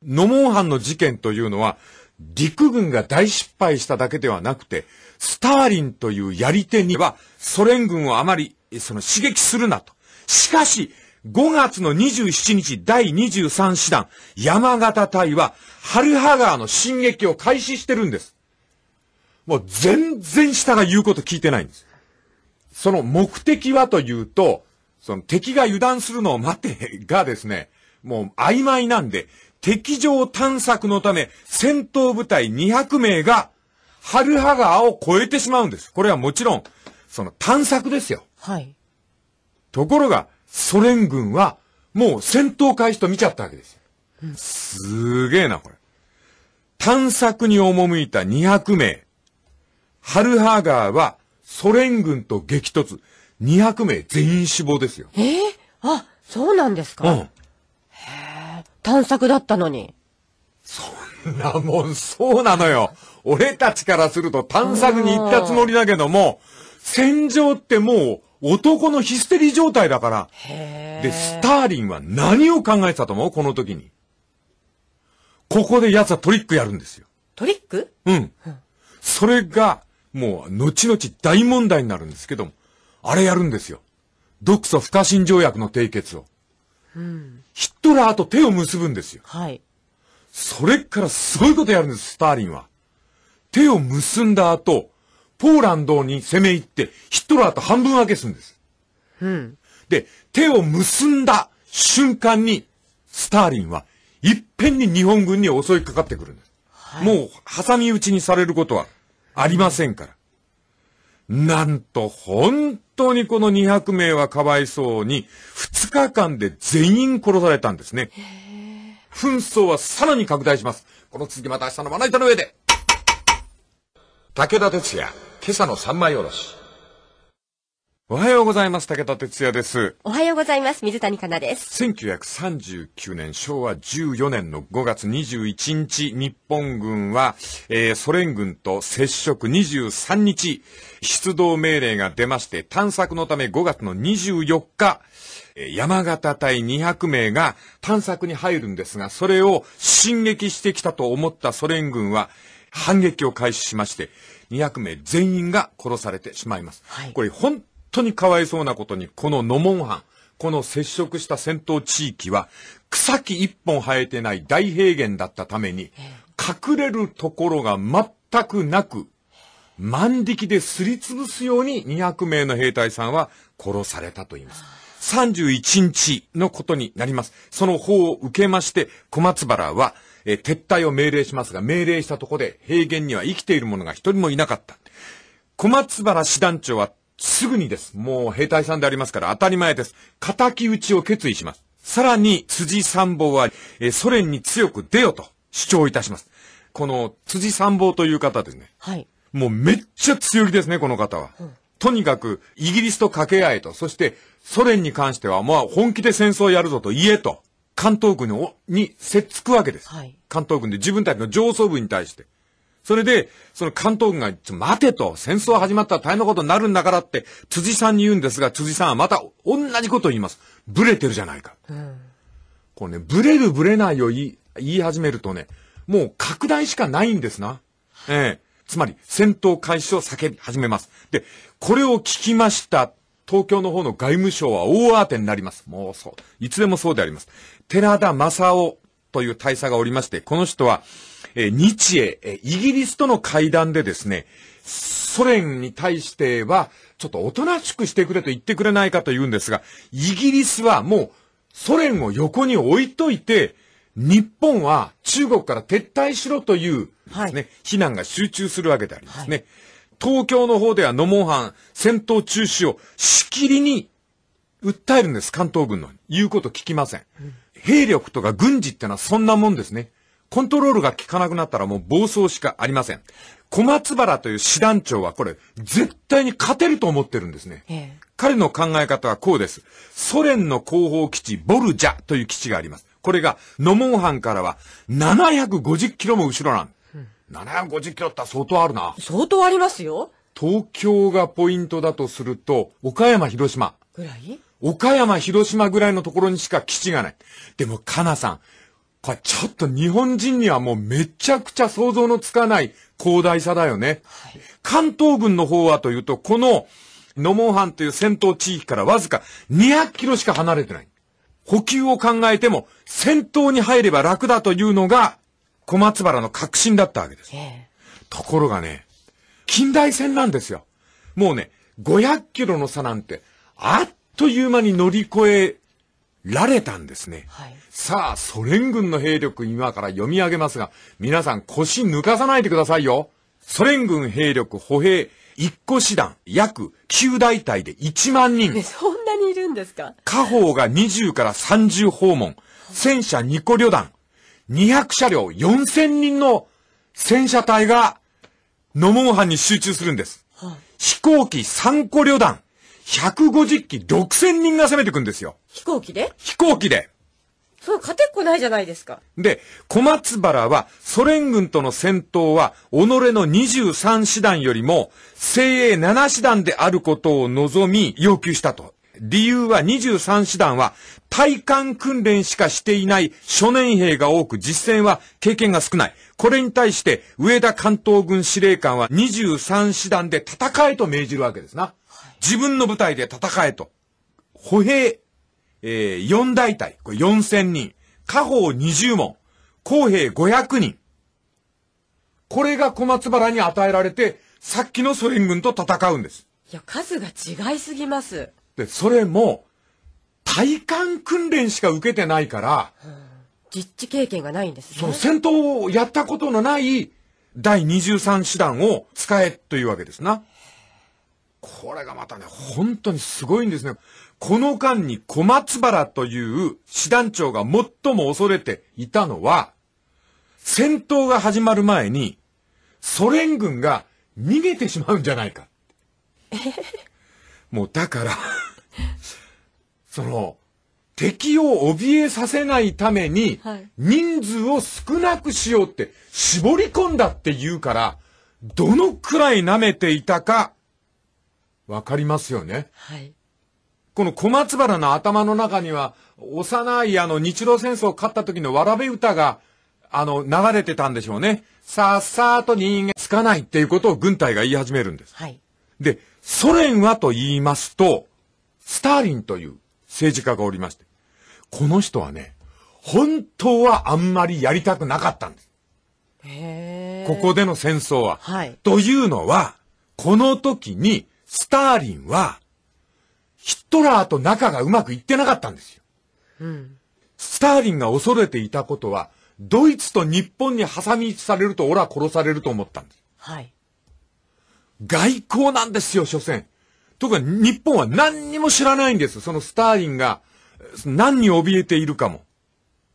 ノモンハンの事件というのは、陸軍が大失敗しただけではなくて、スターリンというやり手には、ソ連軍をあまり、その刺激するなと。しかし、5月の27日第23師団、山形隊は、春葉川の進撃を開始してるんです。もう全然下が言うこと聞いてないんです。その目的はというと、その敵が油断するのを待てがですね、もう曖昧なんで、敵情探索のため、戦闘部隊200名が、春葉川を越えてしまうんです。これはもちろん、その探索ですよ。はい。ところが、ソ連軍は、もう戦闘開始と見ちゃったわけですうん、すげえな、これ。探索に赴いた200名。春葉川は、ソ連軍と激突。200名全員死亡ですよ。ええー、あ、そうなんですか、うん、探索だったのに。そんなもん、そうなのよ。俺たちからすると探索に行ったつもりだけども、戦場ってもう男のヒステリー状態だから。で、スターリンは何を考えてたと思うこの時に。ここで奴はトリックやるんですよ。トリック、うん、それが、もう、後々大問題になるんですけども、あれやるんですよ。独ソ不可侵条約の締結を。うん。ヒットラーと手を結ぶんですよ。はい。それからすごいことやるんです、スターリンは。手を結んだ後、ポーランドに攻め入って、ヒットラーと半分分けするんです。うん。で、手を結んだ瞬間に、スターリンは、いっぺんに日本軍に襲いかかってくるんです。はい、もう、挟み撃ちにされることはありませんから。なんと、本当にこの200名はかわいそうに、2日間で全員殺されたんですね。紛争はさらに拡大します。この続きまた明日のまな板の上で。武田鉄矢、今朝の三枚おろし。おはようございます。武田哲也です。おはようございます。水谷香奈です。1939年、昭和14年の5月21日、日本軍は、えー、ソ連軍と接触23日、出動命令が出まして、探索のため5月の24日、山形隊200名が探索に入るんですが、それを進撃してきたと思ったソ連軍は、反撃を開始しまして、200名全員が殺されてしまいます。はい、これ本当にかわいそうなことに、この野門藩、この接触した戦闘地域は、草木一本生えてない大平原だったために、隠れるところが全くなく、万力ですりつぶすように200名の兵隊さんは殺されたと言います。31日のことになります。その法を受けまして、小松原は、え撤退を命令しますが、命令したとこで平原には生きている者が一人もいなかった。小松原師団長はすぐにです。もう兵隊さんでありますから当たり前です。敵討ちを決意します。さらに、辻参謀は、えソ連に強く出よと主張いたします。この、辻参謀という方ですね。はい。もうめっちゃ強気ですね、この方は。うん、とにかく、イギリスと掛け合えと、そして、ソ連に関しては、まあ、本気で戦争やるぞと言えと、関東軍に、に、接つくわけです。はい。関東軍で自分たちの上層部に対して。それで、その関東軍が、待てと、戦争始まったら大変なことになるんだからって、辻さんに言うんですが、辻さんはまた同じことを言います。ブレてるじゃないか。うん、こうね、ブレるブレないを言い言い始めるとね、もう拡大しかないんですな。ええつまり、戦闘開始を叫び始めます。で、これを聞きました。東京の方の外務省は大当てになります。もうそう。いつでもそうであります。寺田正夫という大佐がおりまして、この人は、え日英、えイギリスとの会談でですね、ソ連に対しては、ちょっとおとなしくしてくれと言ってくれないかと言うんですが、イギリスはもうソ連を横に置いといて、日本は中国から撤退しろというですね、はい、非難が集中するわけでありますね。はい、東京の方ではノモンハン戦闘中止をしきりに訴えるんです、関東軍の。言うこと聞きません、兵力とか軍事ってのはそんなもんですね。コントロールが効かなくなったらもう暴走しかありません。小松原という師団長はこれ、絶対に勝てると思ってるんですね。ええ、彼の考え方はこうです。ソ連の後方基地、ボルジャという基地があります。これが、ノモン藩からは750キロも後ろなん。うん、750キロって相当あるな。相当ありますよ。東京がポイントだとすると、岡山、広島。ぐらい岡山、広島ぐらいのところにしか基地がない。でも、かなさん、これちょっと日本人にはもうめちゃくちゃ想像のつかない広大さだよね。はい、関東軍の方はというと、この野門藩という戦闘地域からわずか200キロしか離れてない。補給を考えても戦闘に入れば楽だというのが小松原の核心だったわけです。ところがね、近代戦なんですよ。もうね、500キロの差なんてあっという間に乗り越えられたんですね。はい、さあ、ソ連軍の兵力今から読み上げますが、皆さん腰抜かさないでくださいよ。ソ連軍兵力歩兵1個師団約9大隊で1万人。そんなにいるんですか家宝が20から30訪問、戦車2個旅団、200車両4000人の戦車隊が、ノモンハンに集中するんです。は飛行機3個旅団、150機6000人が攻めてくんですよ。飛行機で飛行機で。そう、勝てっこないじゃないですか。で、小松原はソ連軍との戦闘は、己の23師団よりも、精鋭7師団であることを望み、要求したと。理由は23師団は、体幹訓練しかしていない初年兵が多く、実戦は経験が少ない。これに対して、上田関東軍司令官は23師団で戦えと命じるわけですな。自分の部隊で戦えと。歩兵、えー、四大隊、これ四千人。家宝二十門。公兵五百人。これが小松原に与えられて、さっきのソ連軍と戦うんです。いや、数が違いすぎます。で、それも、体幹訓練しか受けてないから、実地経験がないんですね。そう、戦闘をやったことのない第23師団を使えというわけですな。これがまたね、本当にすごいんですね。この間に小松原という師団長が最も恐れていたのは、戦闘が始まる前に、ソ連軍が逃げてしまうんじゃないか。もうだからその、敵を怯えさせないために、人数を少なくしようって絞り込んだって言うから、どのくらい舐めていたか、わかりますよね。はい。この小松原の頭の中には、幼いあの日露戦争を勝った時のわらべ歌が、あの、流れてたんでしょうね。さっさと人間つかないっていうことを軍隊が言い始めるんです。はい。で、ソ連はと言いますと、スターリンという政治家がおりまして、この人はね、本当はあんまりやりたくなかったんです。へここでの戦争は。はい。というのは、この時にスターリンは、ヒトラーと仲がうまくいってなかったんですよ。うん、スターリンが恐れていたことは、ドイツと日本に挟み撃ちされると俺は殺されると思ったんです。はい。外交なんですよ、所詮。特に日本は何にも知らないんです。そのスターリンが何に怯えているかも。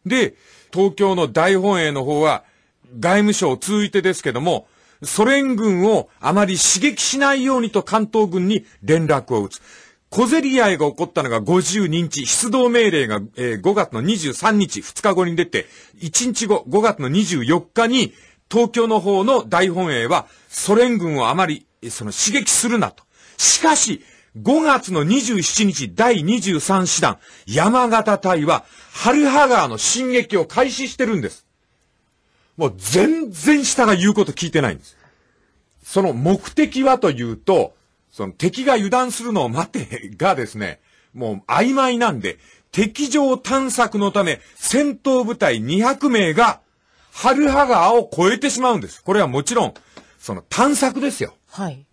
で、東京の大本営の方は外務省を通いてですけども、ソ連軍をあまり刺激しないようにと関東軍に連絡を打つ。小競り合いが起こったのが52日、出動命令が、えー、5月の23日、2日後に出て、1日後、5月の24日に、東京の方の大本営は、ソ連軍をあまり、その刺激するなと。しかし、5月の27日第23師団、山形隊は、春葉川の進撃を開始してるんです。もう全然下が言うこと聞いてないんです。その目的はというと、その敵が油断するのを待てがですね、もう曖昧なんで、敵情探索のため戦闘部隊200名が春葉川を越えてしまうんです。これはもちろん、その探索ですよ。はい。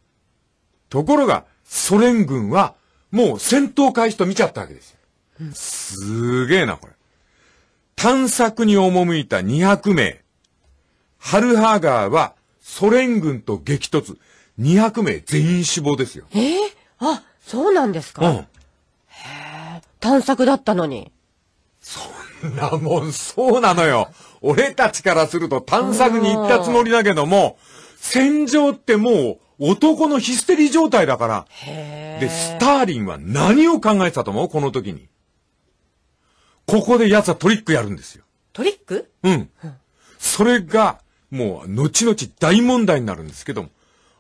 ところが、ソ連軍はもう戦闘開始と見ちゃったわけですよ。うん、すげえな、これ。探索に赴いた200名。ハルハーガーはソ連軍と激突。200名全員死亡ですよ。ええー、あ、そうなんですか。うん。へえ、探索だったのに。そんなもん、そうなのよ。俺たちからすると探索に行ったつもりだけども、戦場ってもう男のヒステリー状態だから。へで、スターリンは何を考えてたと思うこの時に。ここで奴はトリックやるんですよ。トリックうん。それが、もう、後々大問題になるんですけども、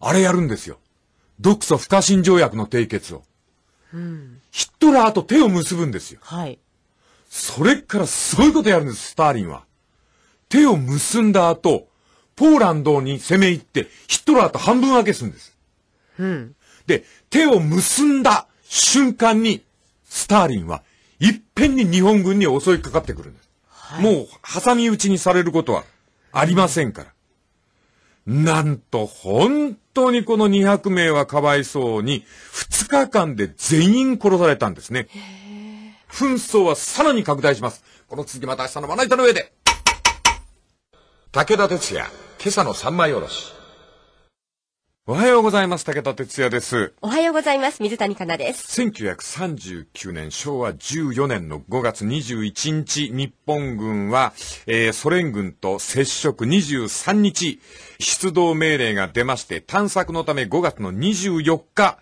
あれやるんですよ。独ソ不可侵条約の締結を。うん、ヒットラーと手を結ぶんですよ。はい。それからすごいことやるんです、スターリンは。手を結んだ後、ポーランドに攻め入って、ヒットラーと半分分けすんです。うん。で、手を結んだ瞬間に、スターリンは、いっぺんに日本軍に襲いかかってくるんです。はい、もう、挟み撃ちにされることはありませんから。なんと本当にこの200名はかわいそうに、2日間で全員殺されたんですね。紛争はさらに拡大します。この続きまた明日のまな板の上で。武田鉄矢、今朝の三枚おろし。おはようございます。武田哲也です。おはようございます。水谷香奈です。1939年、昭和14年の5月21日、日本軍は、えー、ソ連軍と接触23日、出動命令が出まして、探索のため5月の24日、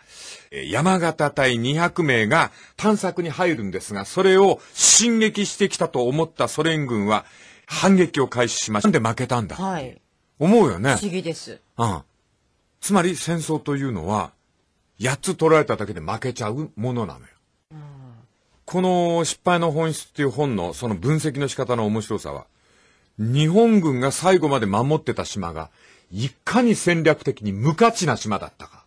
山形隊200名が探索に入るんですが、それを進撃してきたと思ったソ連軍は、反撃を開始しました。なんで負けたんだ、はい、思うよね。不思議です。うん。つまり戦争というのは、8つ取られただけで負けちゃうものなのよ。この失敗の本質っていう本のその分析の仕方の面白さは、日本軍が最後まで守ってた島が、いかに戦略的に無価値な島だったか。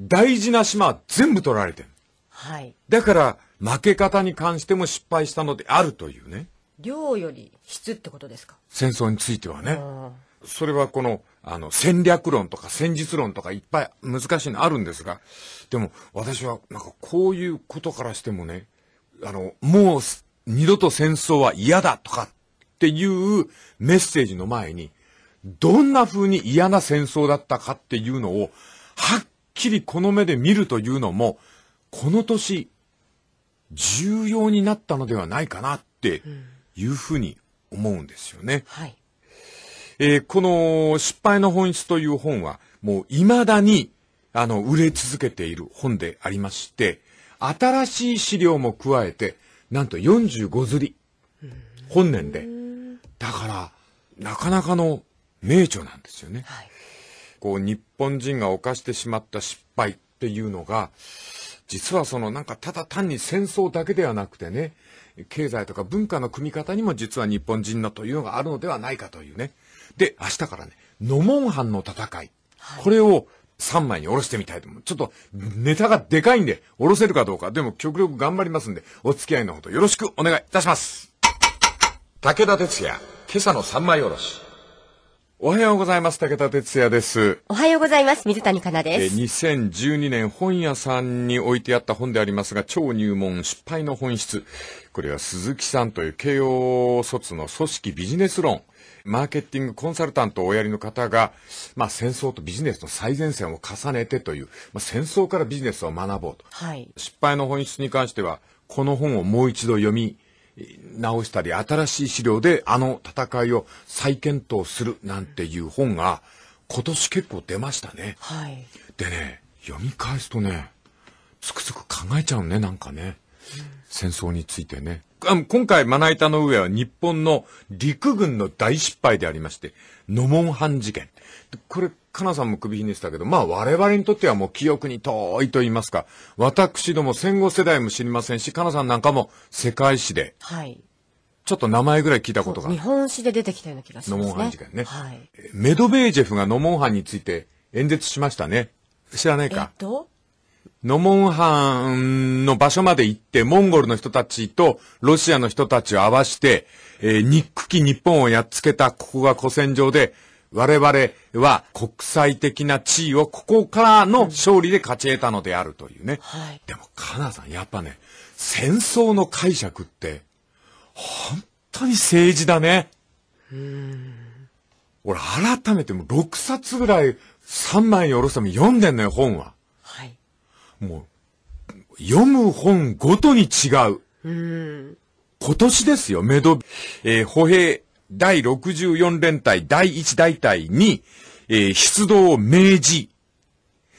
大事な島は全部取られてる。はい。だから、負け方に関しても失敗したのであるというね。量より質ってことですか戦争についてはね。それはこのあの、戦略論とか戦術論とかいっぱい難しいのあるんですが、でも私はなんかこういうことからしてもね、あの、もう二度と戦争は嫌だとかっていうメッセージの前に、どんな風に嫌な戦争だったかっていうのを、はっきりこの目で見るというのも、この年、重要になったのではないかなっていうふうに思うんですよね。はいえー、この失敗の本質という本は、もう未だに、あの、売れ続けている本でありまして、新しい資料も加えて、なんと45釣り。本年で。だから、なかなかの名著なんですよね。はい、こう、日本人が犯してしまった失敗っていうのが、実はそのなんかただ単に戦争だけではなくてね、経済とか文化の組み方にも実は日本人のというのがあるのではないかというね。で、明日からね、ノモンハンの戦い。これを3枚におろしてみたいと思う。ちょっと、ネタがでかいんで、おろせるかどうか。でも、極力頑張りますんで、お付き合いのほどよろしくお願いいたします。武田哲也、今朝の3枚おろし。おはようございます。武田哲也です。おはようございます。水谷香奈です。え2012年本屋さんに置いてあった本でありますが、超入門失敗の本質。これは鈴木さんという慶応卒の組織ビジネス論。マーケティングコンサルタントをおやりの方が、まあ、戦争とビジネスの最前線を重ねてという、まあ、戦争からビジネスを学ぼうと、はい、失敗の本質に関してはこの本をもう一度読み直したり新しい資料であの戦いを再検討するなんていう本が今年結構出ましたね。はい、でね読み返すとねつくづく考えちゃうねなんかね。うん戦争についてね。今回、まな板の上は日本の陸軍の大失敗でありまして、ノモンハン事件。これ、かなさんも首ひねしたけど、まあ我々にとってはもう記憶に遠いと言いますか、私ども戦後世代も知りませんし、かなさんなんかも世界史で。はい。ちょっと名前ぐらい聞いたことが。日本史で出てきたような気がしますね。ンハン事件ね。はい。メドベージェフがノモンハンについて演説しましたね。知らないか。えっとノモンハンの場所まで行って、モンゴルの人たちとロシアの人たちを合わして、えー、ニック日本をやっつけたここが古戦場で、我々は国際的な地位をここからの勝利で勝ち得たのであるというね。はい、でも、カナさん、やっぱね、戦争の解釈って、本当に政治だね。うん俺、改めてもう6冊ぐらい3枚におろすため読んでんのよ、本は。もう、読む本ごとに違う。うん、今年ですよ、メド、えー、歩兵第64連隊第1大隊に、えー、出動を命じ、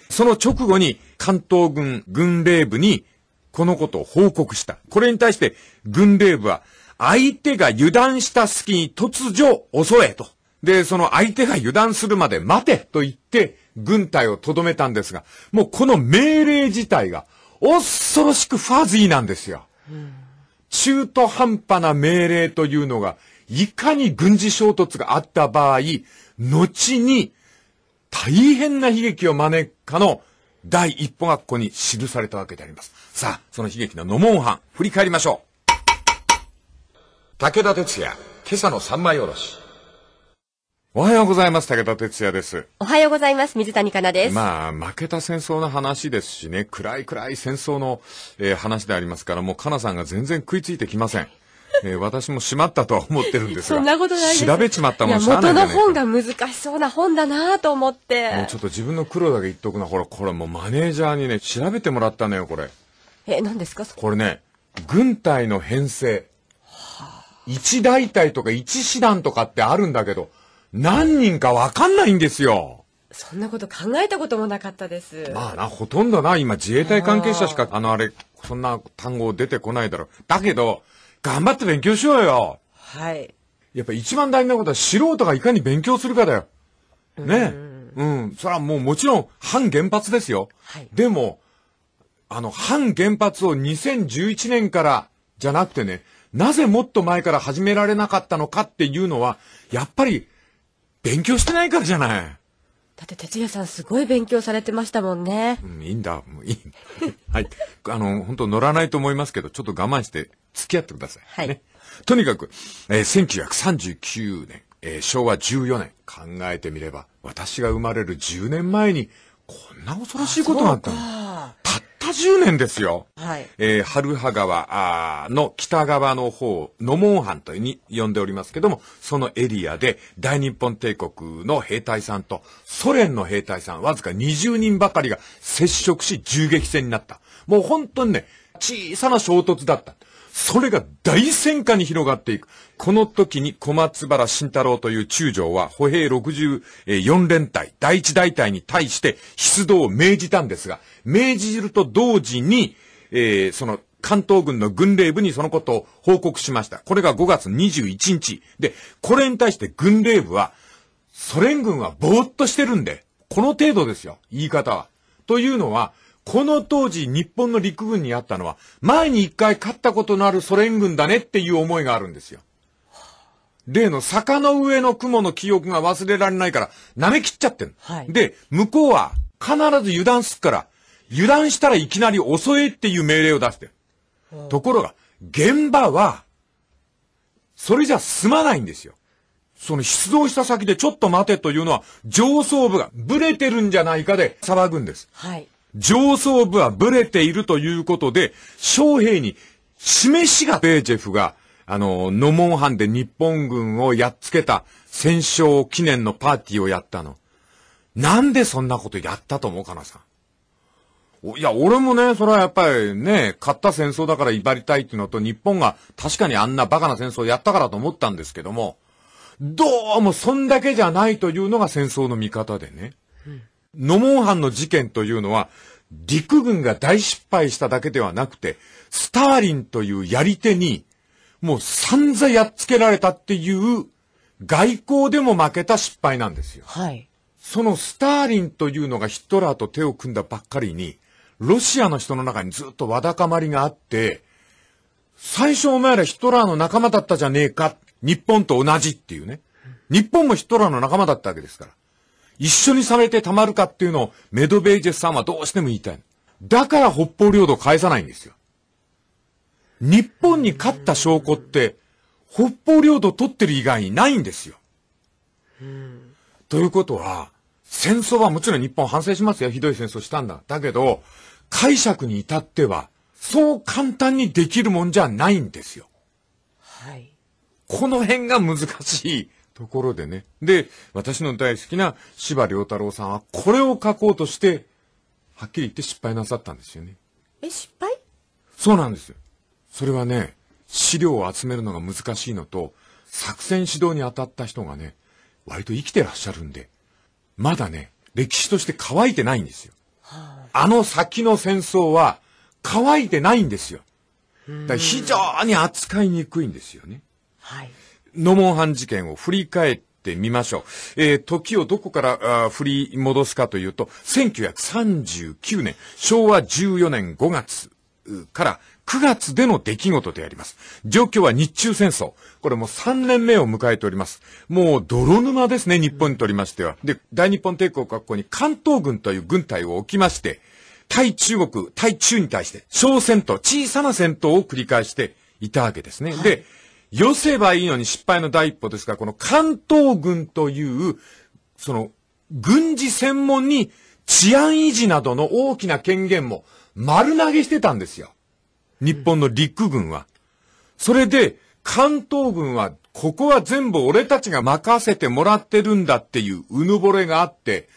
その直後に関東軍軍令部にこのことを報告した。これに対して軍令部は相手が油断した隙に突如襲えと。で、その相手が油断するまで待てと言って、軍隊をとどめたんですが、もうこの命令自体が恐ろしくファズィーなんですよ。うん、中途半端な命令というのが、いかに軍事衝突があった場合、後に大変な悲劇を招くかの第一歩がここに記されたわけであります。さあ、その悲劇のノモン犯、振り返りましょう。武田鉄矢、今朝の三枚おろし。おはようございます。武田哲也です。おはようございます。水谷香奈です。まあ、負けた戦争の話ですしね、暗い暗い戦争の、えー、話でありますから、もう香奈さんが全然食いついてきません。えー、私もしまったとは思ってるんですが。そんなことない調べちまったもんしゃあない元の本が難しそうな本だなと思って。もうちょっと自分の苦労だけ言っとくな。ほら、これもうマネージャーにね、調べてもらったのよ、これ。え、何ですかこれね、軍隊の編成。は一大隊とか一師団とかってあるんだけど、何人かわかんないんですよ。そんなこと考えたこともなかったです。まあな、ほとんどな、今自衛隊関係者しか、あのあれ、そんな単語出てこないだろう。だけど、頑張って勉強しようよ。はい。やっぱ一番大事なことは素人がいかに勉強するかだよ。ね。うんうん、それはもうもちろん反原発ですよ。はい、でも、あの、反原発を2011年からじゃなくてね、なぜもっと前から始められなかったのかっていうのは、やっぱり勉強してないからじゃない。だって哲也さんすごい勉強されてましたもんね。うん、いいんだ。もういい。はい。あの、本当乗らないと思いますけど、ちょっと我慢して付き合ってください。はい。ね、とにかく、えー、1939年、えー、昭和14年、考えてみれば、私が生まれる10年前に、こんな恐ろしいことがあったの。70年ですよ。はい。えー、春葉川の北側の方、野門藩とに呼んでおりますけども、そのエリアで大日本帝国の兵隊さんとソ連の兵隊さん、わずか20人ばかりが接触し銃撃戦になった。もう本当にね、小さな衝突だった。それが大戦火に広がっていく。この時に小松原慎太郎という中将は歩兵64連隊、第一大隊に対して出動を命じたんですが、命じると同時に、えー、その関東軍の軍令部にそのことを報告しました。これが5月21日。で、これに対して軍令部は、ソ連軍はぼーっとしてるんで、この程度ですよ、言い方は。というのは、この当時、日本の陸軍にあったのは、前に一回勝ったことのあるソ連軍だねっていう思いがあるんですよ。例の坂の上の雲の記憶が忘れられないから、舐め切っちゃってん、はい、で、向こうは必ず油断すっから、油断したらいきなり遅えっていう命令を出してところが、現場は、それじゃ済まないんですよ。その出動した先でちょっと待てというのは、上層部がブレてるんじゃないかで騒ぐんです。はい。上層部はブレているということで、将兵に示しがベージェフが、あの、ノモン藩で日本軍をやっつけた戦勝記念のパーティーをやったの。なんでそんなことやったと思うかなさん。いや、俺もね、それはやっぱりね、勝った戦争だから威張りたいっていうのと、日本が確かにあんなバカな戦争をやったからと思ったんですけども、どうもそんだけじゃないというのが戦争の見方でね。ノモンハンの事件というのは、陸軍が大失敗しただけではなくて、スターリンというやり手に、もう散々やっつけられたっていう、外交でも負けた失敗なんですよ。はい。そのスターリンというのがヒトラーと手を組んだばっかりに、ロシアの人の中にずっとわだかまりがあって、最初お前らヒトラーの仲間だったじゃねえか。日本と同じっていうね。日本もヒトラーの仲間だったわけですから。一緒にされてたまるかっていうのをメドベージェフさんはどうしても言いたい。だから北方領土を返さないんですよ。日本に勝った証拠って、北方領土を取ってる以外にないんですよ。ということは、戦争はもちろん日本反省しますよ。ひどい戦争したんだ。だけど、解釈に至っては、そう簡単にできるもんじゃないんですよ。はい。この辺が難しいところでね。で、私の大好きな芝良太郎さんはこれを書こうとして、はっきり言って失敗なさったんですよね。え、失敗そうなんですよ。それはね、資料を集めるのが難しいのと、作戦指導に当たった人がね、割と生きてらっしゃるんで、まだね、歴史として乾いてないんですよ。あの先の戦争は乾いてないんですよ。だから非常に扱いにくいんですよね。はい。ノモンハン事件を振り返ってみましょう。えー、時をどこから振り戻すかというと、1939年、昭和14年5月から9月での出来事であります。状況は日中戦争。これもう3年目を迎えております。もう泥沼ですね、日本にとりましては。で、大日本帝国はこに関東軍という軍隊を置きまして、対中国、対中に対して、小戦闘、小さな戦闘を繰り返していたわけですね。はい、で、よせばいいのに失敗の第一歩ですが、この関東軍という、その、軍事専門に治安維持などの大きな権限も丸投げしてたんですよ。日本の陸軍は。それで、関東軍は、ここは全部俺たちが任せてもらってるんだっていううぬぼれがあって、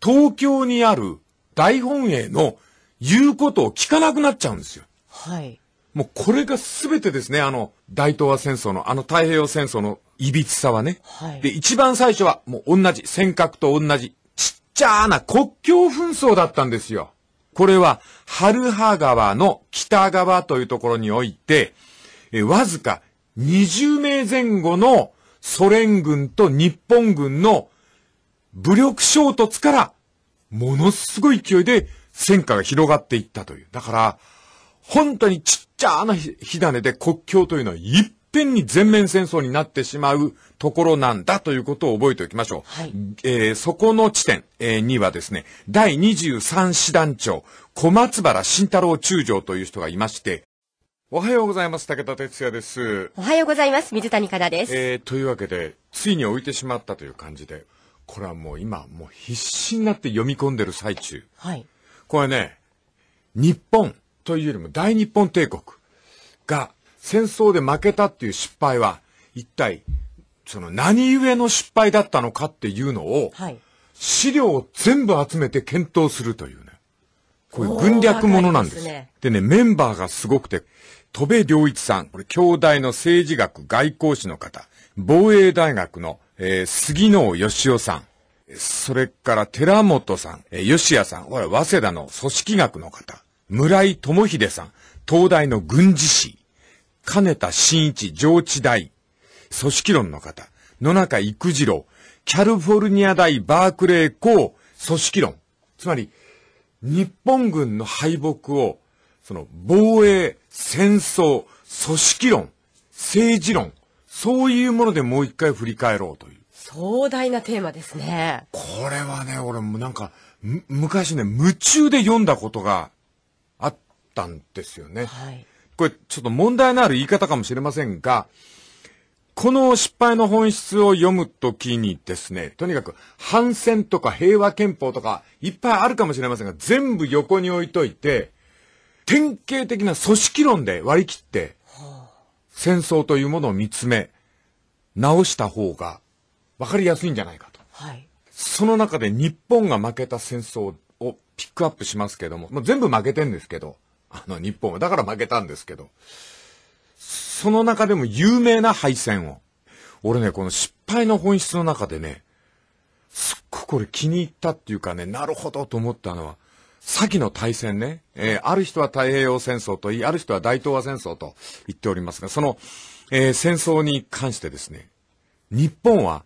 東京にある大本営の言うことを聞かなくなっちゃうんですよ。はい。もうこれが全てですね、あの、大東亜戦争の、あの太平洋戦争のいびつさはね。はい、で、一番最初はもう同じ、尖閣と同じ、ちっちゃな国境紛争だったんですよ。これは、春葉川の北側というところにおいて、えわずか20名前後のソ連軍と日本軍の武力衝突から、ものすごい勢いで戦火が広がっていったという。だから、本当にちっちゃな火種で国境というのは一遍に全面戦争になってしまうところなんだということを覚えておきましょう。はい、えー、そこの地点、えー、にはですね、第23師団長、小松原慎太郎中将という人がいまして、おはようございます。武田哲也です。おはようございます。水谷香奈です。えー、というわけで、ついに置いてしまったという感じで、これはもう今、もう必死になって読み込んでる最中。はい。これね、日本、というよりも大日本帝国が戦争で負けたっていう失敗は一体その何故の失敗だったのかっていうのを、資料を全部集めて検討するというね。こういう軍略ものなんです。でね、メンバーがすごくて、戸部良一さん、これ、兄弟の政治学外交士の方、防衛大学の、えー、杉野義夫さん、それから寺本さん、えー、吉谷さん、これ、早稲田の組織学の方、村井智秀さん、東大の軍事史、金田新一上智大、組織論の方、野中育次郎、キャルフォルニア大バークレー校組織論。つまり、日本軍の敗北を、その防衛、戦争、組織論、政治論、そういうものでもう一回振り返ろうという。壮大なテーマですね。これはね、俺もなんか、昔ね、夢中で読んだことがったんですよね。はい、これ、ちょっと問題のある言い方かもしれませんが、この失敗の本質を読むときにですね、とにかく反戦とか平和憲法とかいっぱいあるかもしれませんが、全部横に置いといて、典型的な組織論で割り切って、戦争というものを見つめ、直した方が分かりやすいんじゃないかと。はい、その中で日本が負けた戦争をピックアップしますけども、もう全部負けてんですけど、あの日本は。だから負けたんですけど。その中でも有名な敗戦を。俺ね、この失敗の本質の中でね、すっごくこれ気に入ったっていうかね、なるほどと思ったのは、先の大戦ね、えー、ある人は太平洋戦争といい、ある人は大東亜戦争と言っておりますが、その、えー、戦争に関してですね、日本は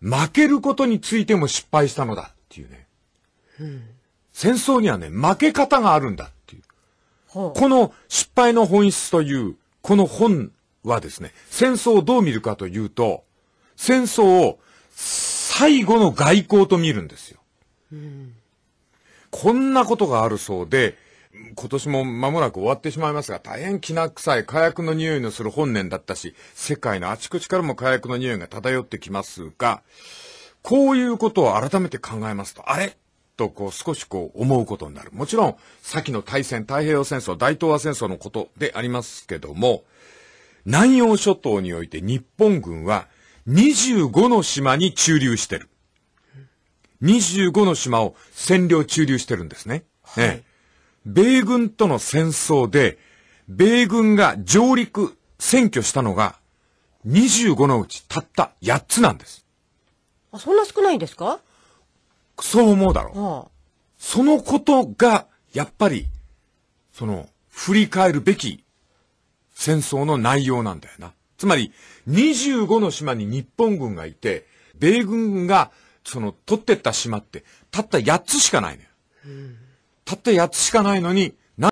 負けることについても失敗したのだっていうね。うん、戦争にはね、負け方があるんだ。この失敗の本質という、この本はですね、戦争をどう見るかというと、戦争を最後の外交と見るんですよ。うん、こんなことがあるそうで、今年も間もなく終わってしまいますが、大変きな臭い火薬の匂いのする本年だったし、世界のあちこちからも火薬の匂いが漂ってきますが、こういうことを改めて考えますと、あれとこう少しこう思うことになる。もちろん、先の大戦、太平洋戦争、大東亜戦争のことでありますけども、南洋諸島において日本軍は25の島に駐留してる。25の島を占領駐留してるんですね。はい、ね米軍との戦争で、米軍が上陸、占拠したのが、25のうちたった8つなんです。あ、そんな少ないんですかそう思うだろう。そのことが、やっぱり、その、振り返るべき戦争の内容なんだよな。つまり、25の島に日本軍がいて、米軍が、その、取ってった島って、たった8つしかないのよ。たった8つしかないのに、